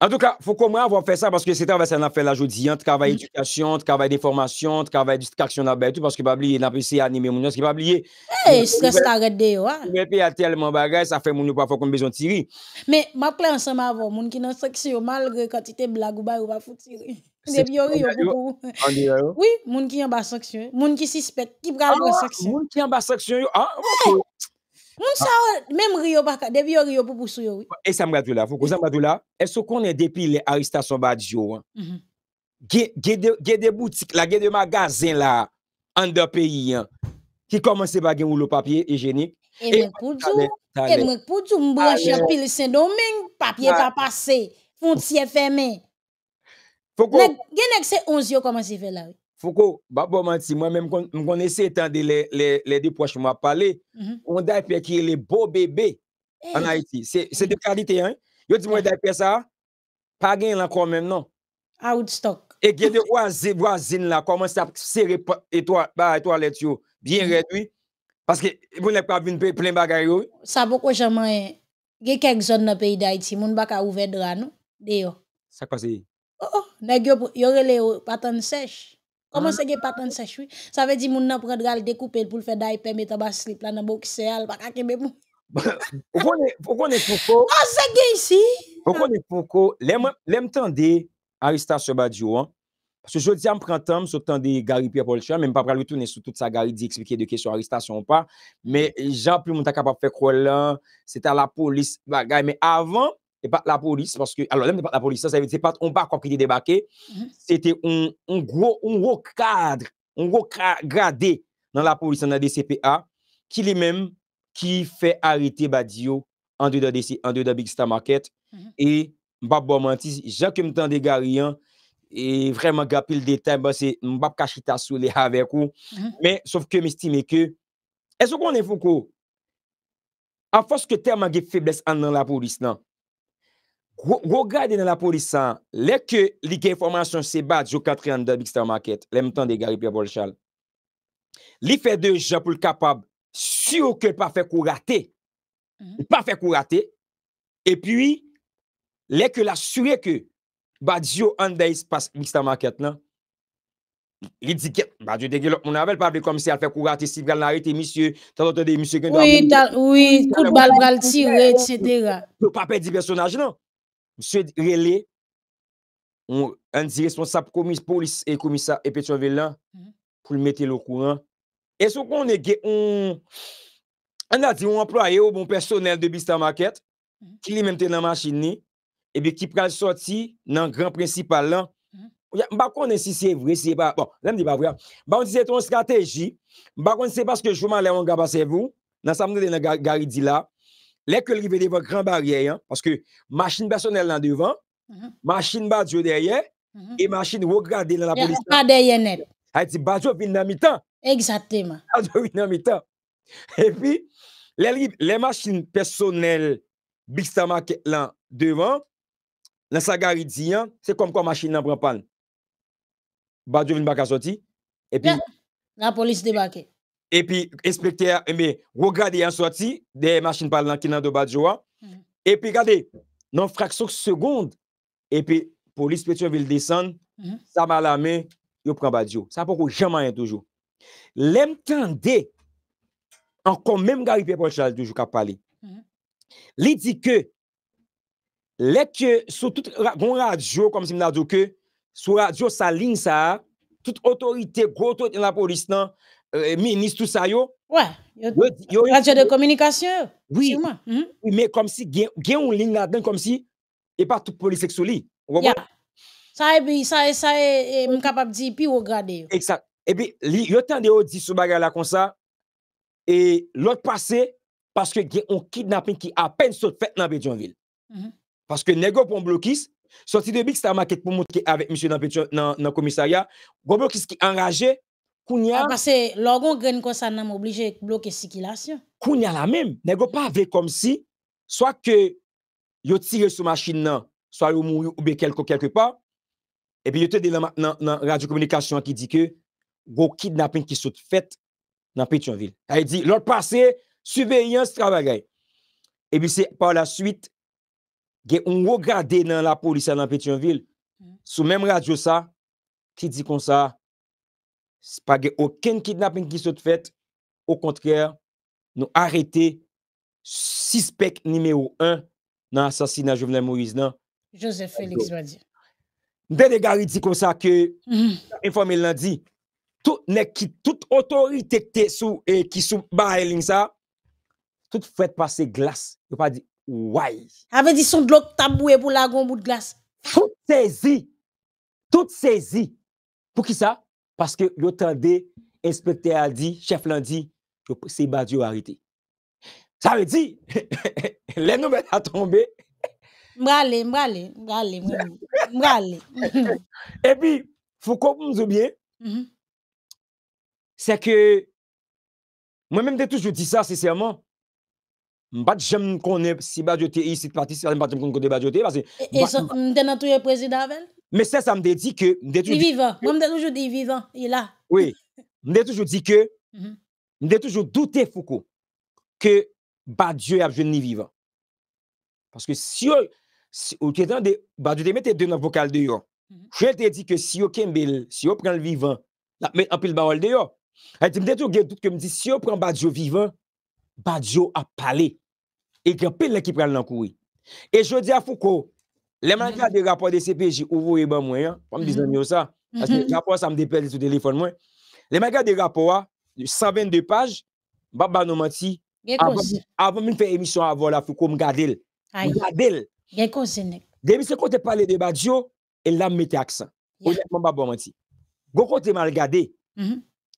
S3: En tout cas, faut comment avoir fait ça parce que c'était avec ça qu'on a fait la journée, hein. travail d'éducation, mm-hmm. travail de formation, travail de distraction là-bas tout parce que pas oublier n'a pas animer mon parce que pas oublier. Eh, stress t'arrête de Mais puis il y a tellement bagages, ça fait mon parfois qu'on besoin de tirer.
S2: Mais m'a plein ensemble avec mon qui dans section malgré quantité blague ou pas ou pas tirer. Moun ki yon ba saksyon Moun ki sispet ah,
S3: Moun ki yon ba saksyon Moun
S2: sa ah. wè Mèm riyo baka
S3: E sa mwadou la E so konen depil arista son badi yo Gye mhm. de boutik La gye de magazin la Ande peyi Ki komanse bagen ou lo papye E jenik E mwenk poutou Mwenk
S2: poutou mbranj apil Papye ta pase Fonti e femen Foko. Gye nek se onzi yo komasi fe la?
S3: Foko, ba bomanti. Mwen konese tan de le de prochman pale. Mhm. On da pe ki le bo bebe eh. an Haiti. Se de kalite yon. Yo di mwen da pe sa, pa gen lan konmen nan. E gen de wazin la komansi ap seri etwa let yo. Bien mhm. redwi. Paske yon nek pa vin pe plen bagay yo.
S2: Sa bokwa jaman e, eh, ge kek zon nan pe iti Haiti. Moun baka ouve dra nou. De yo. Sa konseye. Oh, oh, nèg yo yorele patane sèche. Comment c'est ah. que patane sèche oui? Ça veut dire moun nan prendre le découper pour le faire diaper mettre bas slip là dans boxer, pas ka kembe pou.
S3: Pou konne pouko? Ah, c'est gay ici. Pou konne pouko? L'aime tande Aristasio Badiou an. Hein. Parce que je dis en printemps, sur temps de Gary Pierre Paul Chan, même pas pour retourner sur toute sa Gary dit expliquer de question arrestation ou pas, mais Jean plus mon capable de faire quoi là, c'était à la police mais avant se pat la polis, se pat on bak wap ki te debake, se te un wokadre, mm-hmm. un wokadre, un wokadre nan la polis, nan DCPA, ki li menm ki fe arete badio an de da Big Star Market, e mbap bo mantis, jan kem tan de garyan, e vreman gapil detay, mbap kachita sou le haver kou, men, mm-hmm. sov kem estime ke, e sou konen foko, an foske terman ge febles an nan la polis nan, wou gade nan la polisan, leke li gen informasyon se badjo katri an de mixtan maket, lem tan de gari pya bolchal, li fe de japon kapab syo ke l pa fe kou rate, l pa fe kou rate, e pwi, leke la syo e ke, badjo an de ispast mixtan maket nan, ridiket, badjo degelo, moun avèl pa de komisyal fe kou rate, si vre nan rete misye, tan otan de misye gen dan moun,
S2: woui, woui, kout bal gal ti, et sèdera,
S3: pou pa pe di personaj nan, mswe rele, an diresponsap komis, polis, e komisa, e petrovelan, mhm. pou l mette lo kouan. E sou kon ne ge, an a di, bon mhm. mhm. ou an ploye ou bon personel de Bistamaket, ki li menmte nan machini, e be ki pral soti nan gran principalan. Mba kon ne si se vre, se se pa, bon, la mdi pa vre, mba kon se se ton strategi, mba kon se se paske chouman le an gabasevou, nan samde de nan garidila, les que rivé devant grand barrière hein, parce que machine personnelle là devant mhm. machine badjo derrière mhm. et machine regarder dans la police
S2: pas derrière net
S3: Elle est badjo vient dans mi
S2: exactement
S3: badjo vient dans mi et puis les machines personnelles big stamak là devant la sa hein, c'est comme quoi machine n'en prend pas badjo vient pas sorti. et puis
S2: la police débarque
S3: E pi, inspektère mè, wò gade yon soti, deyè machin palan ki nan do badyo an, e pi gade, nan fraksok segond, e pi, polis petyon vil desan, sa malame, yo pran badyo. Sa pou kou jaman yon toujou. Lem tan de, an kon menm gari pe polsha lal toujou kap pale. Li di ke, le ke, sou tout, goun radyo, kom si mnadou ke, sou radyo sa lin sa, tout otorite, goutot yon la polis nan, an, Euh, ministre tout ça yo. Ouais, yo, radio de communication. Mhm. Oui, mais comme si gen, gen ligne là-dedans comme si et pas tout police sexuali. Yeah.
S2: Ça et ça ça et capable dire puis regarder.
S3: Exact. Et puis yo tende yo dit ce bagarre là comme ça et l'autre passé parce que gen un kidnapping qui à peine saute fait dans Bédionville mhm. Parce que nego pour bloquiste sorti de Big Star Market pour montrer avec monsieur dans le commissariat, gros blocus qui enragé Koun ya ah, la mèm, nan yo pa ve kom si, soa ke yo tire sou machin nan, soa yo mou yo oube kelko kelko pa, e bi yo te de nan radio komunikasyon ki di ke, yo kid nan pen ki sot fèt nan Petionville. Ha e di, lor pase, suveyans travagay. E bi se, pa la suite, ge unwo gade nan la polisyon nan Petionville, hmm. sou mèm radio sa, ki di kon sa, a, spage oken kidnapping ki sot fèt, o kontrèr, nou arète, sispek nime ou an, nan asansi nan Jovenel Moïse nan.
S2: Joseph bon. Félix mwen di.
S3: Dè de gari di kon sa ke, mm-hmm. informèl nan di, tout nè ki, tout otoritek te sou, e ki sou barèling sa, tout fèt passe glas, yo pa di, wèy. Ave di son glok tabou e pou la gounbou de glas. Tout sezi, tout sezi, pou ki sa? Paske yo tande, inspektè al di, chèf lan di, yo si Badiou harite. Sa re di, le nou men a tombe.
S2: Mbrale, mbrale, mbrale.
S3: E pi, fokou mzou bien, mm-hmm. se ke, mwen men de touj yo di sa, seseyman, mbat jem konen si Badiou te yi, si pati, si pati mbat jem konen konen Badiou te yi. E, e so,
S2: mtena touye prezidavel?
S3: Mais ça, ça, me dit que. Il est vivant.
S2: Moi, je toujours dit vivant. Il est là.
S3: Oui. Je toujours dit que. Je mm-hmm. toujours douté, Foucault, que bah, Dieu a vivant. Parce que si Au si, de, bah, Dieu mettez deux dans le vocal dehors. Mm-hmm. Je te dis que si on si on prend le vivant, la met en pile parole dehors. Et je toujours que que me dit si on prend bah, vivant, bah, a parlé. Et qu'il y a pile qui prend l'encourir. Et je dis à Foucault, les malgré mm-hmm. des rapports de CPJ, ou vous et ben moi, hein. pas me dit mm-hmm. ça, parce que mm-hmm. le rapport, ça me dépelle sur le téléphone. Moi. Les malgré des rapports, 122 hein, pages, Baba nous menti. Avant de faire émission avant la faut qu'on garde elle. Garde elle. Depuis ce côté parler de Badjo, elle l'a mis accent. Honnêtement, Baba menti. Go côté mal gardé dans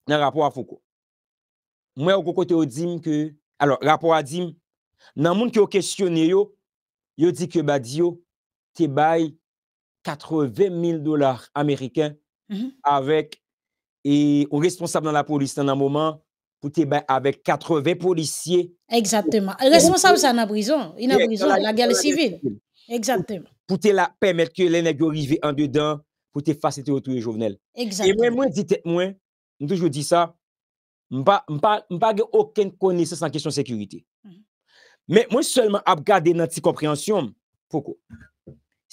S3: le rapport à Foucault. Moi, au côté, on dit que, alors, rapport à Dim, dans le monde qui a questionné, il dit que Badjo, te bail 80 000 dollars américains mmh avec et au responsable dans la police dans un moment pour te bail avec 80 policiers.
S2: Exactement. Responsable ça dans prison, il en prison, la guerre civile. Exactement.
S3: Pour te permettre que les nègres arrivent en dedans pour te faciliter autour Jovenel. Exactement. Et moi je dit moi, toujours dit ça, je pas pas aucune connaissance en question de sécurité. Mmh Mais moi seulement à garder notre compréhension pourquoi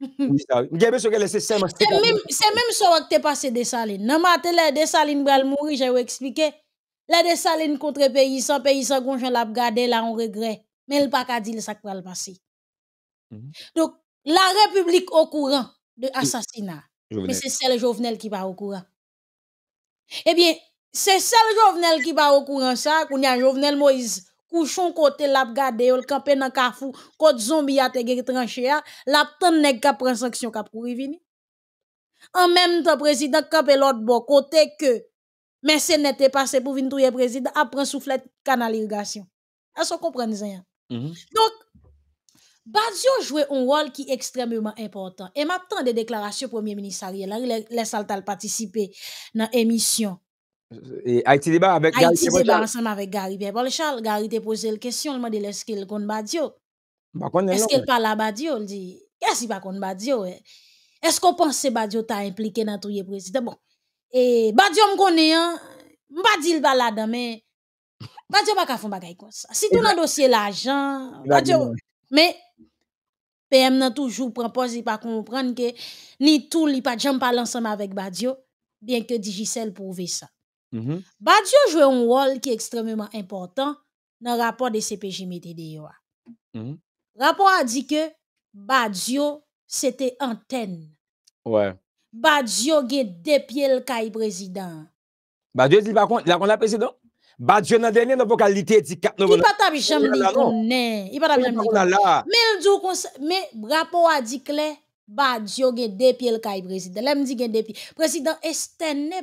S3: c'est même,
S2: ça que t'es passé des salines. Dans ma télé, des salines pour mourir, j'ai expliqué. Les des salines contre pays sans pays sans gonjon la regardé là on regret. Mais le pas dit le va le passer. Mhm. Donc, la République au courant de l'assassinat. Mais c'est celle Jovenel qui va au courant. Eh bien, c'est celle Jovenel qui va au courant ça. qu'on y a Jovenel Moïse Couchons côté lap gade le camper dans kafou, côté zombie a te ge tranche ya, lap ton neg kap pren pour kap vini. En même temps, président camper l'autre bord, côté que, mais ce n'était pas pour venir touyer président après soufflette canal irrigation. Est-ce qu'on comprend rien? Mhm. Donc, Badio joue un rôle qui est extrêmement important. Et maintenant, des déclarations Premier ministre Ariel Henry, les saltal participer dans l'émission.
S3: Et Haïti débat avec Gary. Haïti débat ensemble
S2: avec Gary Pierre-Paul Charles. Gary t'a posé la question, il m'a dit est-ce qu'il connaît Badio
S3: bah, Est-ce qu'il parle
S2: à Badio Il dit qu'est-ce qu'il connaît Badio Est-ce qu'on pense que Badio t'a impliqué dans tout le président Bon. Et Badio me connaît, hein. je pas dit balade, mais Badio pas faire bagaille comme ça. Si tout dans dossier l'argent, Badio. Mais PM n'a toujours pas pause, pas comprendre que ni tout, il pas jamais parler ensemble avec Badio, bien que Digicel prouve ça. Badiou mm -hmm. Badio un rôle qui est extrêmement important dans le rapport de CPJ Météo. Mm -hmm. rapport a dit que Badio, c'était antenne. Ouais. Badio a deux pieds le président.
S3: Badio dit par contre, là a la président. Badio n'a dernier la vocalité dit Il n'a pas jamais dit ah
S2: Il pas de dit ah Mais le rapport a dit que Badio a deux pieds le président. dit le président est stenné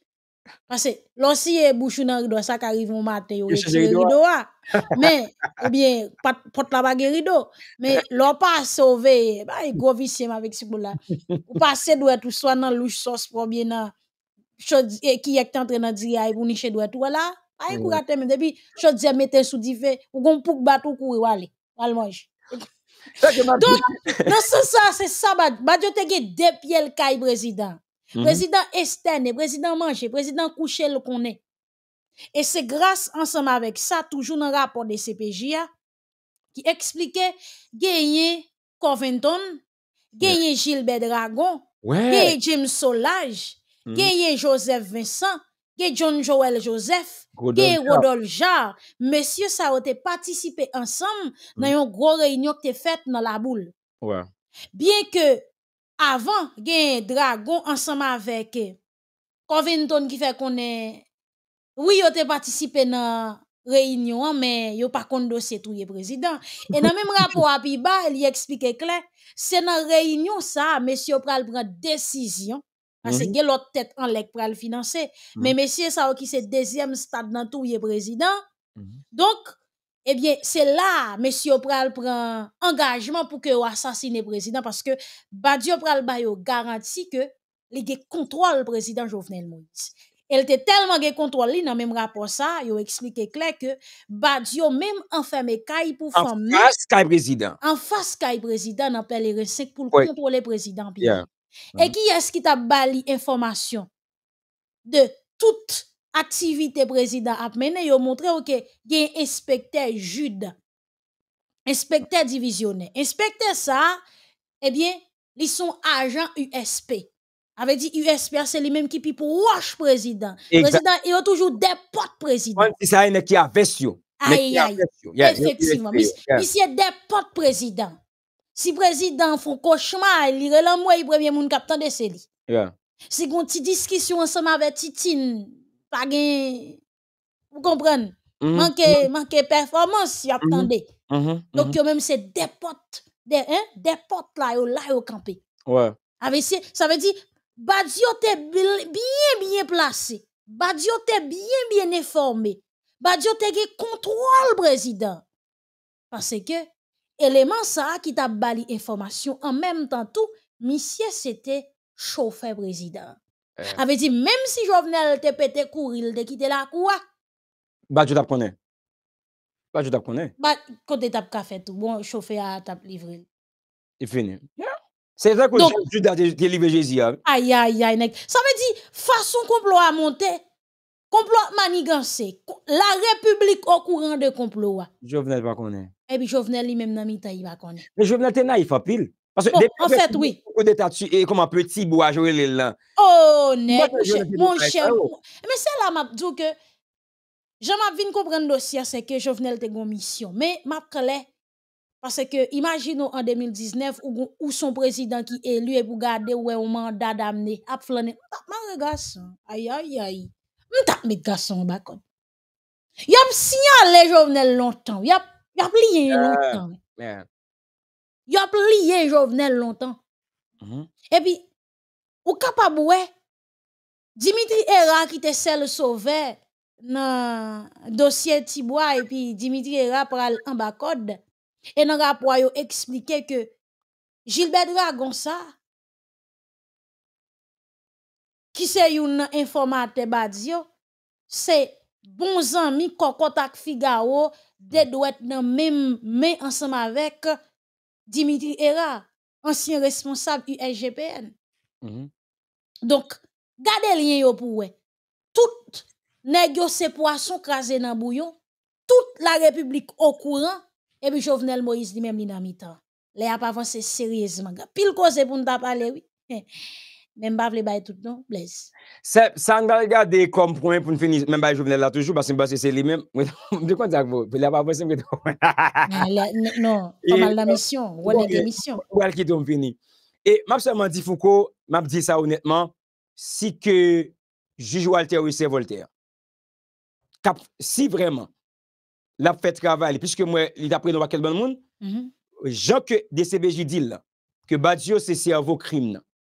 S2: Parce que l'on est bouchou dans le rideau, ça arrive au matin, il est le rideau. Mais, eh bien, pas la bague rideau. Mais l'on pas sauvé, bah, il gros vicieux avec ce boulot. Ou passé doit tout soit dans l'ouche sauce pour bien na, euh, qui est en train de dire, il vous niche doit tout là. Ah, il vous rate même depuis, je dis, il mette sous divé, ou gon pouk batou kouri, ou allez, ou allez, mange. Donc, dans ce sens, c'est ça, Badjo bah, te gè deux pieds le président. Mhm. Président esterne, président manger, président coucher le connaît. Et c'est grâce ensemble avec ça, toujours dans le rapport de CPJ, qui expliquait gagner Covington, gagner Gilbert Dragon, ouais. Jim Solage, mm Joseph Vincent, gagner John Joel Joseph, gagner Rodolphe Jarre. Monsieur, ça a été participé ensemble mhm. dans une grosse réunion qui était faite dans la boule. Bien que avant un dragon ensemble avec Covington qui fait qu'on est oui yo te participé la réunion mais a pas kon dossier tout le président et dans même rapport à Piba il y explique clair c'est dans la réunion ça monsieur pral prendre décision parce que mhm. l'autre tête en l'air pral financer mais mhm. monsieur ça qui c'est deuxième stade dans tout le président mhm. donc eh bien, c'est là, M. Pral prend engagement pour que vous assassinez le président parce que Badio Pral Bayo garantit que les gens contrôlent le président Jovenel Moïse. Elle était tellement contrôlé dans le même rapport, ça, il expliqué clair que Badio même enfermé Kay pour former. En face
S3: Kaye président.
S2: En face Kaye président, on appelle les recettes pour contrôler le président. Et
S3: mm.
S2: qui est-ce qui t'a bali information de toute activité président a mené, yo montré ok gen inspecteur Jude, inspecteur divisionnaire. Inspecteur ça, eh bien, ils sont agents USP. Avec dit USP, ah, c'est les même qui pipe roche président. Président, il a toujours des potes président.
S3: C'est ça, qui a vestio. Aïe, aïe, effectivement. Mais c'est
S2: des potes président. Si président font cauchemar, il relève moi, il premier monde capitaine de c'est lui. Si on petite discussion ensemble avec Titine, vous comprenez? manquer performance, y attendez.
S1: Mm-hmm. Mm-hmm. Donc,
S2: même mm-hmm. c'est des potes, des, hein, potes là, yo là, campé. ça veut dire, Badio est bien, bien placé. Badio te bien, bien informé. Badio te contrôle, président. Parce que, élément ça qui t'a bali information en même temps tout, monsieur c'était chauffeur président. Avait dit, même si Jovenel te pète courir, il te quitte la cour.
S3: Bah, je t'apprenais. Bah, je t'apprenais.
S2: Bah, quand tu t'as café tout, bon, chauffeur à livré.
S3: Il e fini. C'est vrai que tu suis livré Jésus.
S2: Aïe, aïe, aïe. Ça veut dire, façon complot à monter, complot manigancé. La République au courant de complot.
S3: Jovenel va connaître.
S2: Et eh puis Jovenel lui-même n'a mis il va connaître.
S3: Mais Jovenel t'es naïf à pile. Parce que en fait, oui. Ou de tatu et comment petit Oh,
S2: ne, mon chè. Oh. là m'a ma que Je ke, jan le le dossier que que ke Jovenel te Mais mission. Mais ma krele, parce que, imaginons en 2019 ou, ou son président qui élu et pour garder ou un mandat d'amener. damne, à aïe mtap man garçon. gason, ay un longtemps. Jovenel longtemps. Il a plié Jovenel longtemps. Mhm. Et puis, ou capable, ouais, Dimitri Era qui était celle sauveur, dans dossier Tibois, et puis Dimitri Era pral en bas code. Et dans le rapport, il expliqué que Gilbert Dragon, ça, qui c'est un informateur badio, c'est bon ami Kokotak Figaro, mhm. des doit dans même mais ensemble avec Dimitri Era, ancien responsable USGPN. Mhm. Donc, gardez lien yo vous. Toutes Tout poissons se poisson krasé bouillon, toute la République au courant et puis Jovenel Moïse lui-même li nan mitan. Le a pas avancé sérieusement. Pile cause pour nous parler oui. Men ba vle baye tout don, bles.
S3: Se, san gwa liga de komprouen pou n finis, men baye joun vle la toujou, basen basen se li men, mwen de kwan zak vo, pou la ba vle se mwen do. Ah,
S2: non, ta mal nan misyon, e, wale de misyon.
S3: Wale ki don finis. E, map sa man di foko, map di sa honetman, si ke jujou alter ou se volta. Si vreman, la fèt kava, li pishke mwen, li tapre non waket bon moun, mm-hmm. jok de se beji dil, ke badjo se servo krim nan.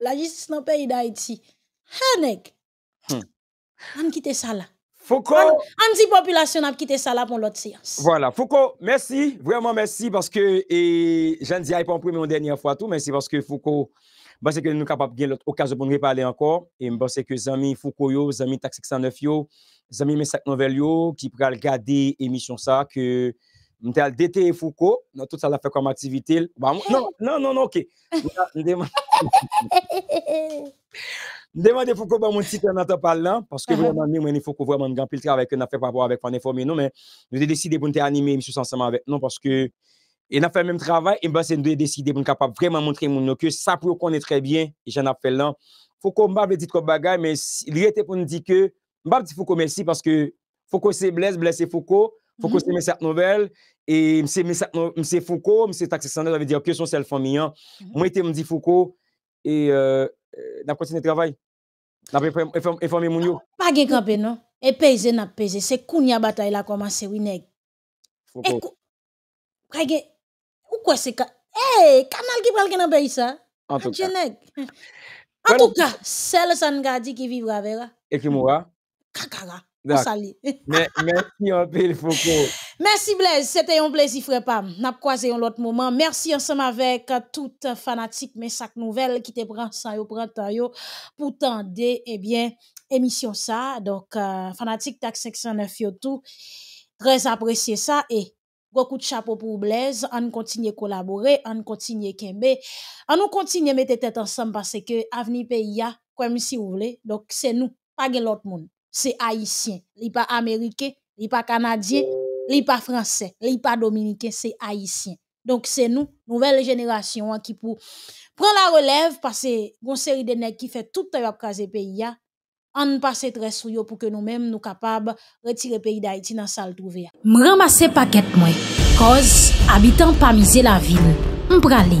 S2: La justice dans le pays d'Haïti. Hanek Hmm. On quitte ça là. Foucault. On dit population a quitté ça là pour l'autre séance.
S3: Voilà. Foucault, merci. Vraiment merci parce que, et je ne dis pas en première ou dernière fois tout, merci parce que Foucault, parce que nous sommes capables de l'autre occasion pour nous parler encore. Et je pense que Zami Foucault, Zami Taxi 609, Zami Messac Novel, qui pourra regarder l'émission ça, que avons DT Foucault, dans tout ça, la fait comme activité. Bah, non, non, non, ok. Demandez pourquoi bah, mon titre n'a pas là, parce que ah ah. vraiment, nous, il faut que vraiment grand le travail que nous fait par rapport avec Fanny Informé, nous, mais nous avons décidé pour nous animer, monsieur, ensemble avec nous, parce que il nous fait le même travail, et bien, c'est nous décidé pour nous capable vraiment montrer mon que ça pour qu'on est très bien, et j'en fait là. Faut qu'on m'a dit trop bagaille, mais il était pour nous dire que, m'a dit Foucault merci parce que Foucault c'est blessé, blessé Foucault, Foucault c'est cette mhm. nouvelle, et c'est Foucault, c'est Taxi ça veut dire que son seul famille. Hein. Mhm. Moi, été me dit Foucault, et euh, euh, de kontine travail. Nap la moun yo.
S2: Pa ah, pas camper, non. Et peze na peze. Se la a commencé, oui, nèg. Ou quoi ka. kanal qui parle de ça En tout cas. En tout cas, c'est san gadi qui vivra vera.
S3: et qui moura.
S2: Merci Merci Blaise, c'était un plaisir, frère Pam. croisé un l'autre moment. Merci ensemble avec toute fanatique, mais nouvelle qui te prend ça, yo, prend pour tendre, eh bien, émission ça. Donc, euh, fanatique TAC 509 yo tout. Très apprécié ça et beaucoup de chapeau pour Blaise. On continue à collaborer, on continue à kembe. On continue à mettre tête ensemble parce que avenir pays comme si vous voulez. Donc, c'est nous, pas l'autre monde c'est haïtien. Il pas américain, il pas canadien, il pas français, il pas dominicain, c'est haïtien. Donc c'est nous, nouvelle génération hein, qui pour prendre la relève parce que une série de qui fait tout le temps pays hein. on passe très sous pour que nous-mêmes nous capables retirer le pays d'Haïti dans salle trouver. Hein. ramasser paquet moi cause habitant pas miser la ville. braille.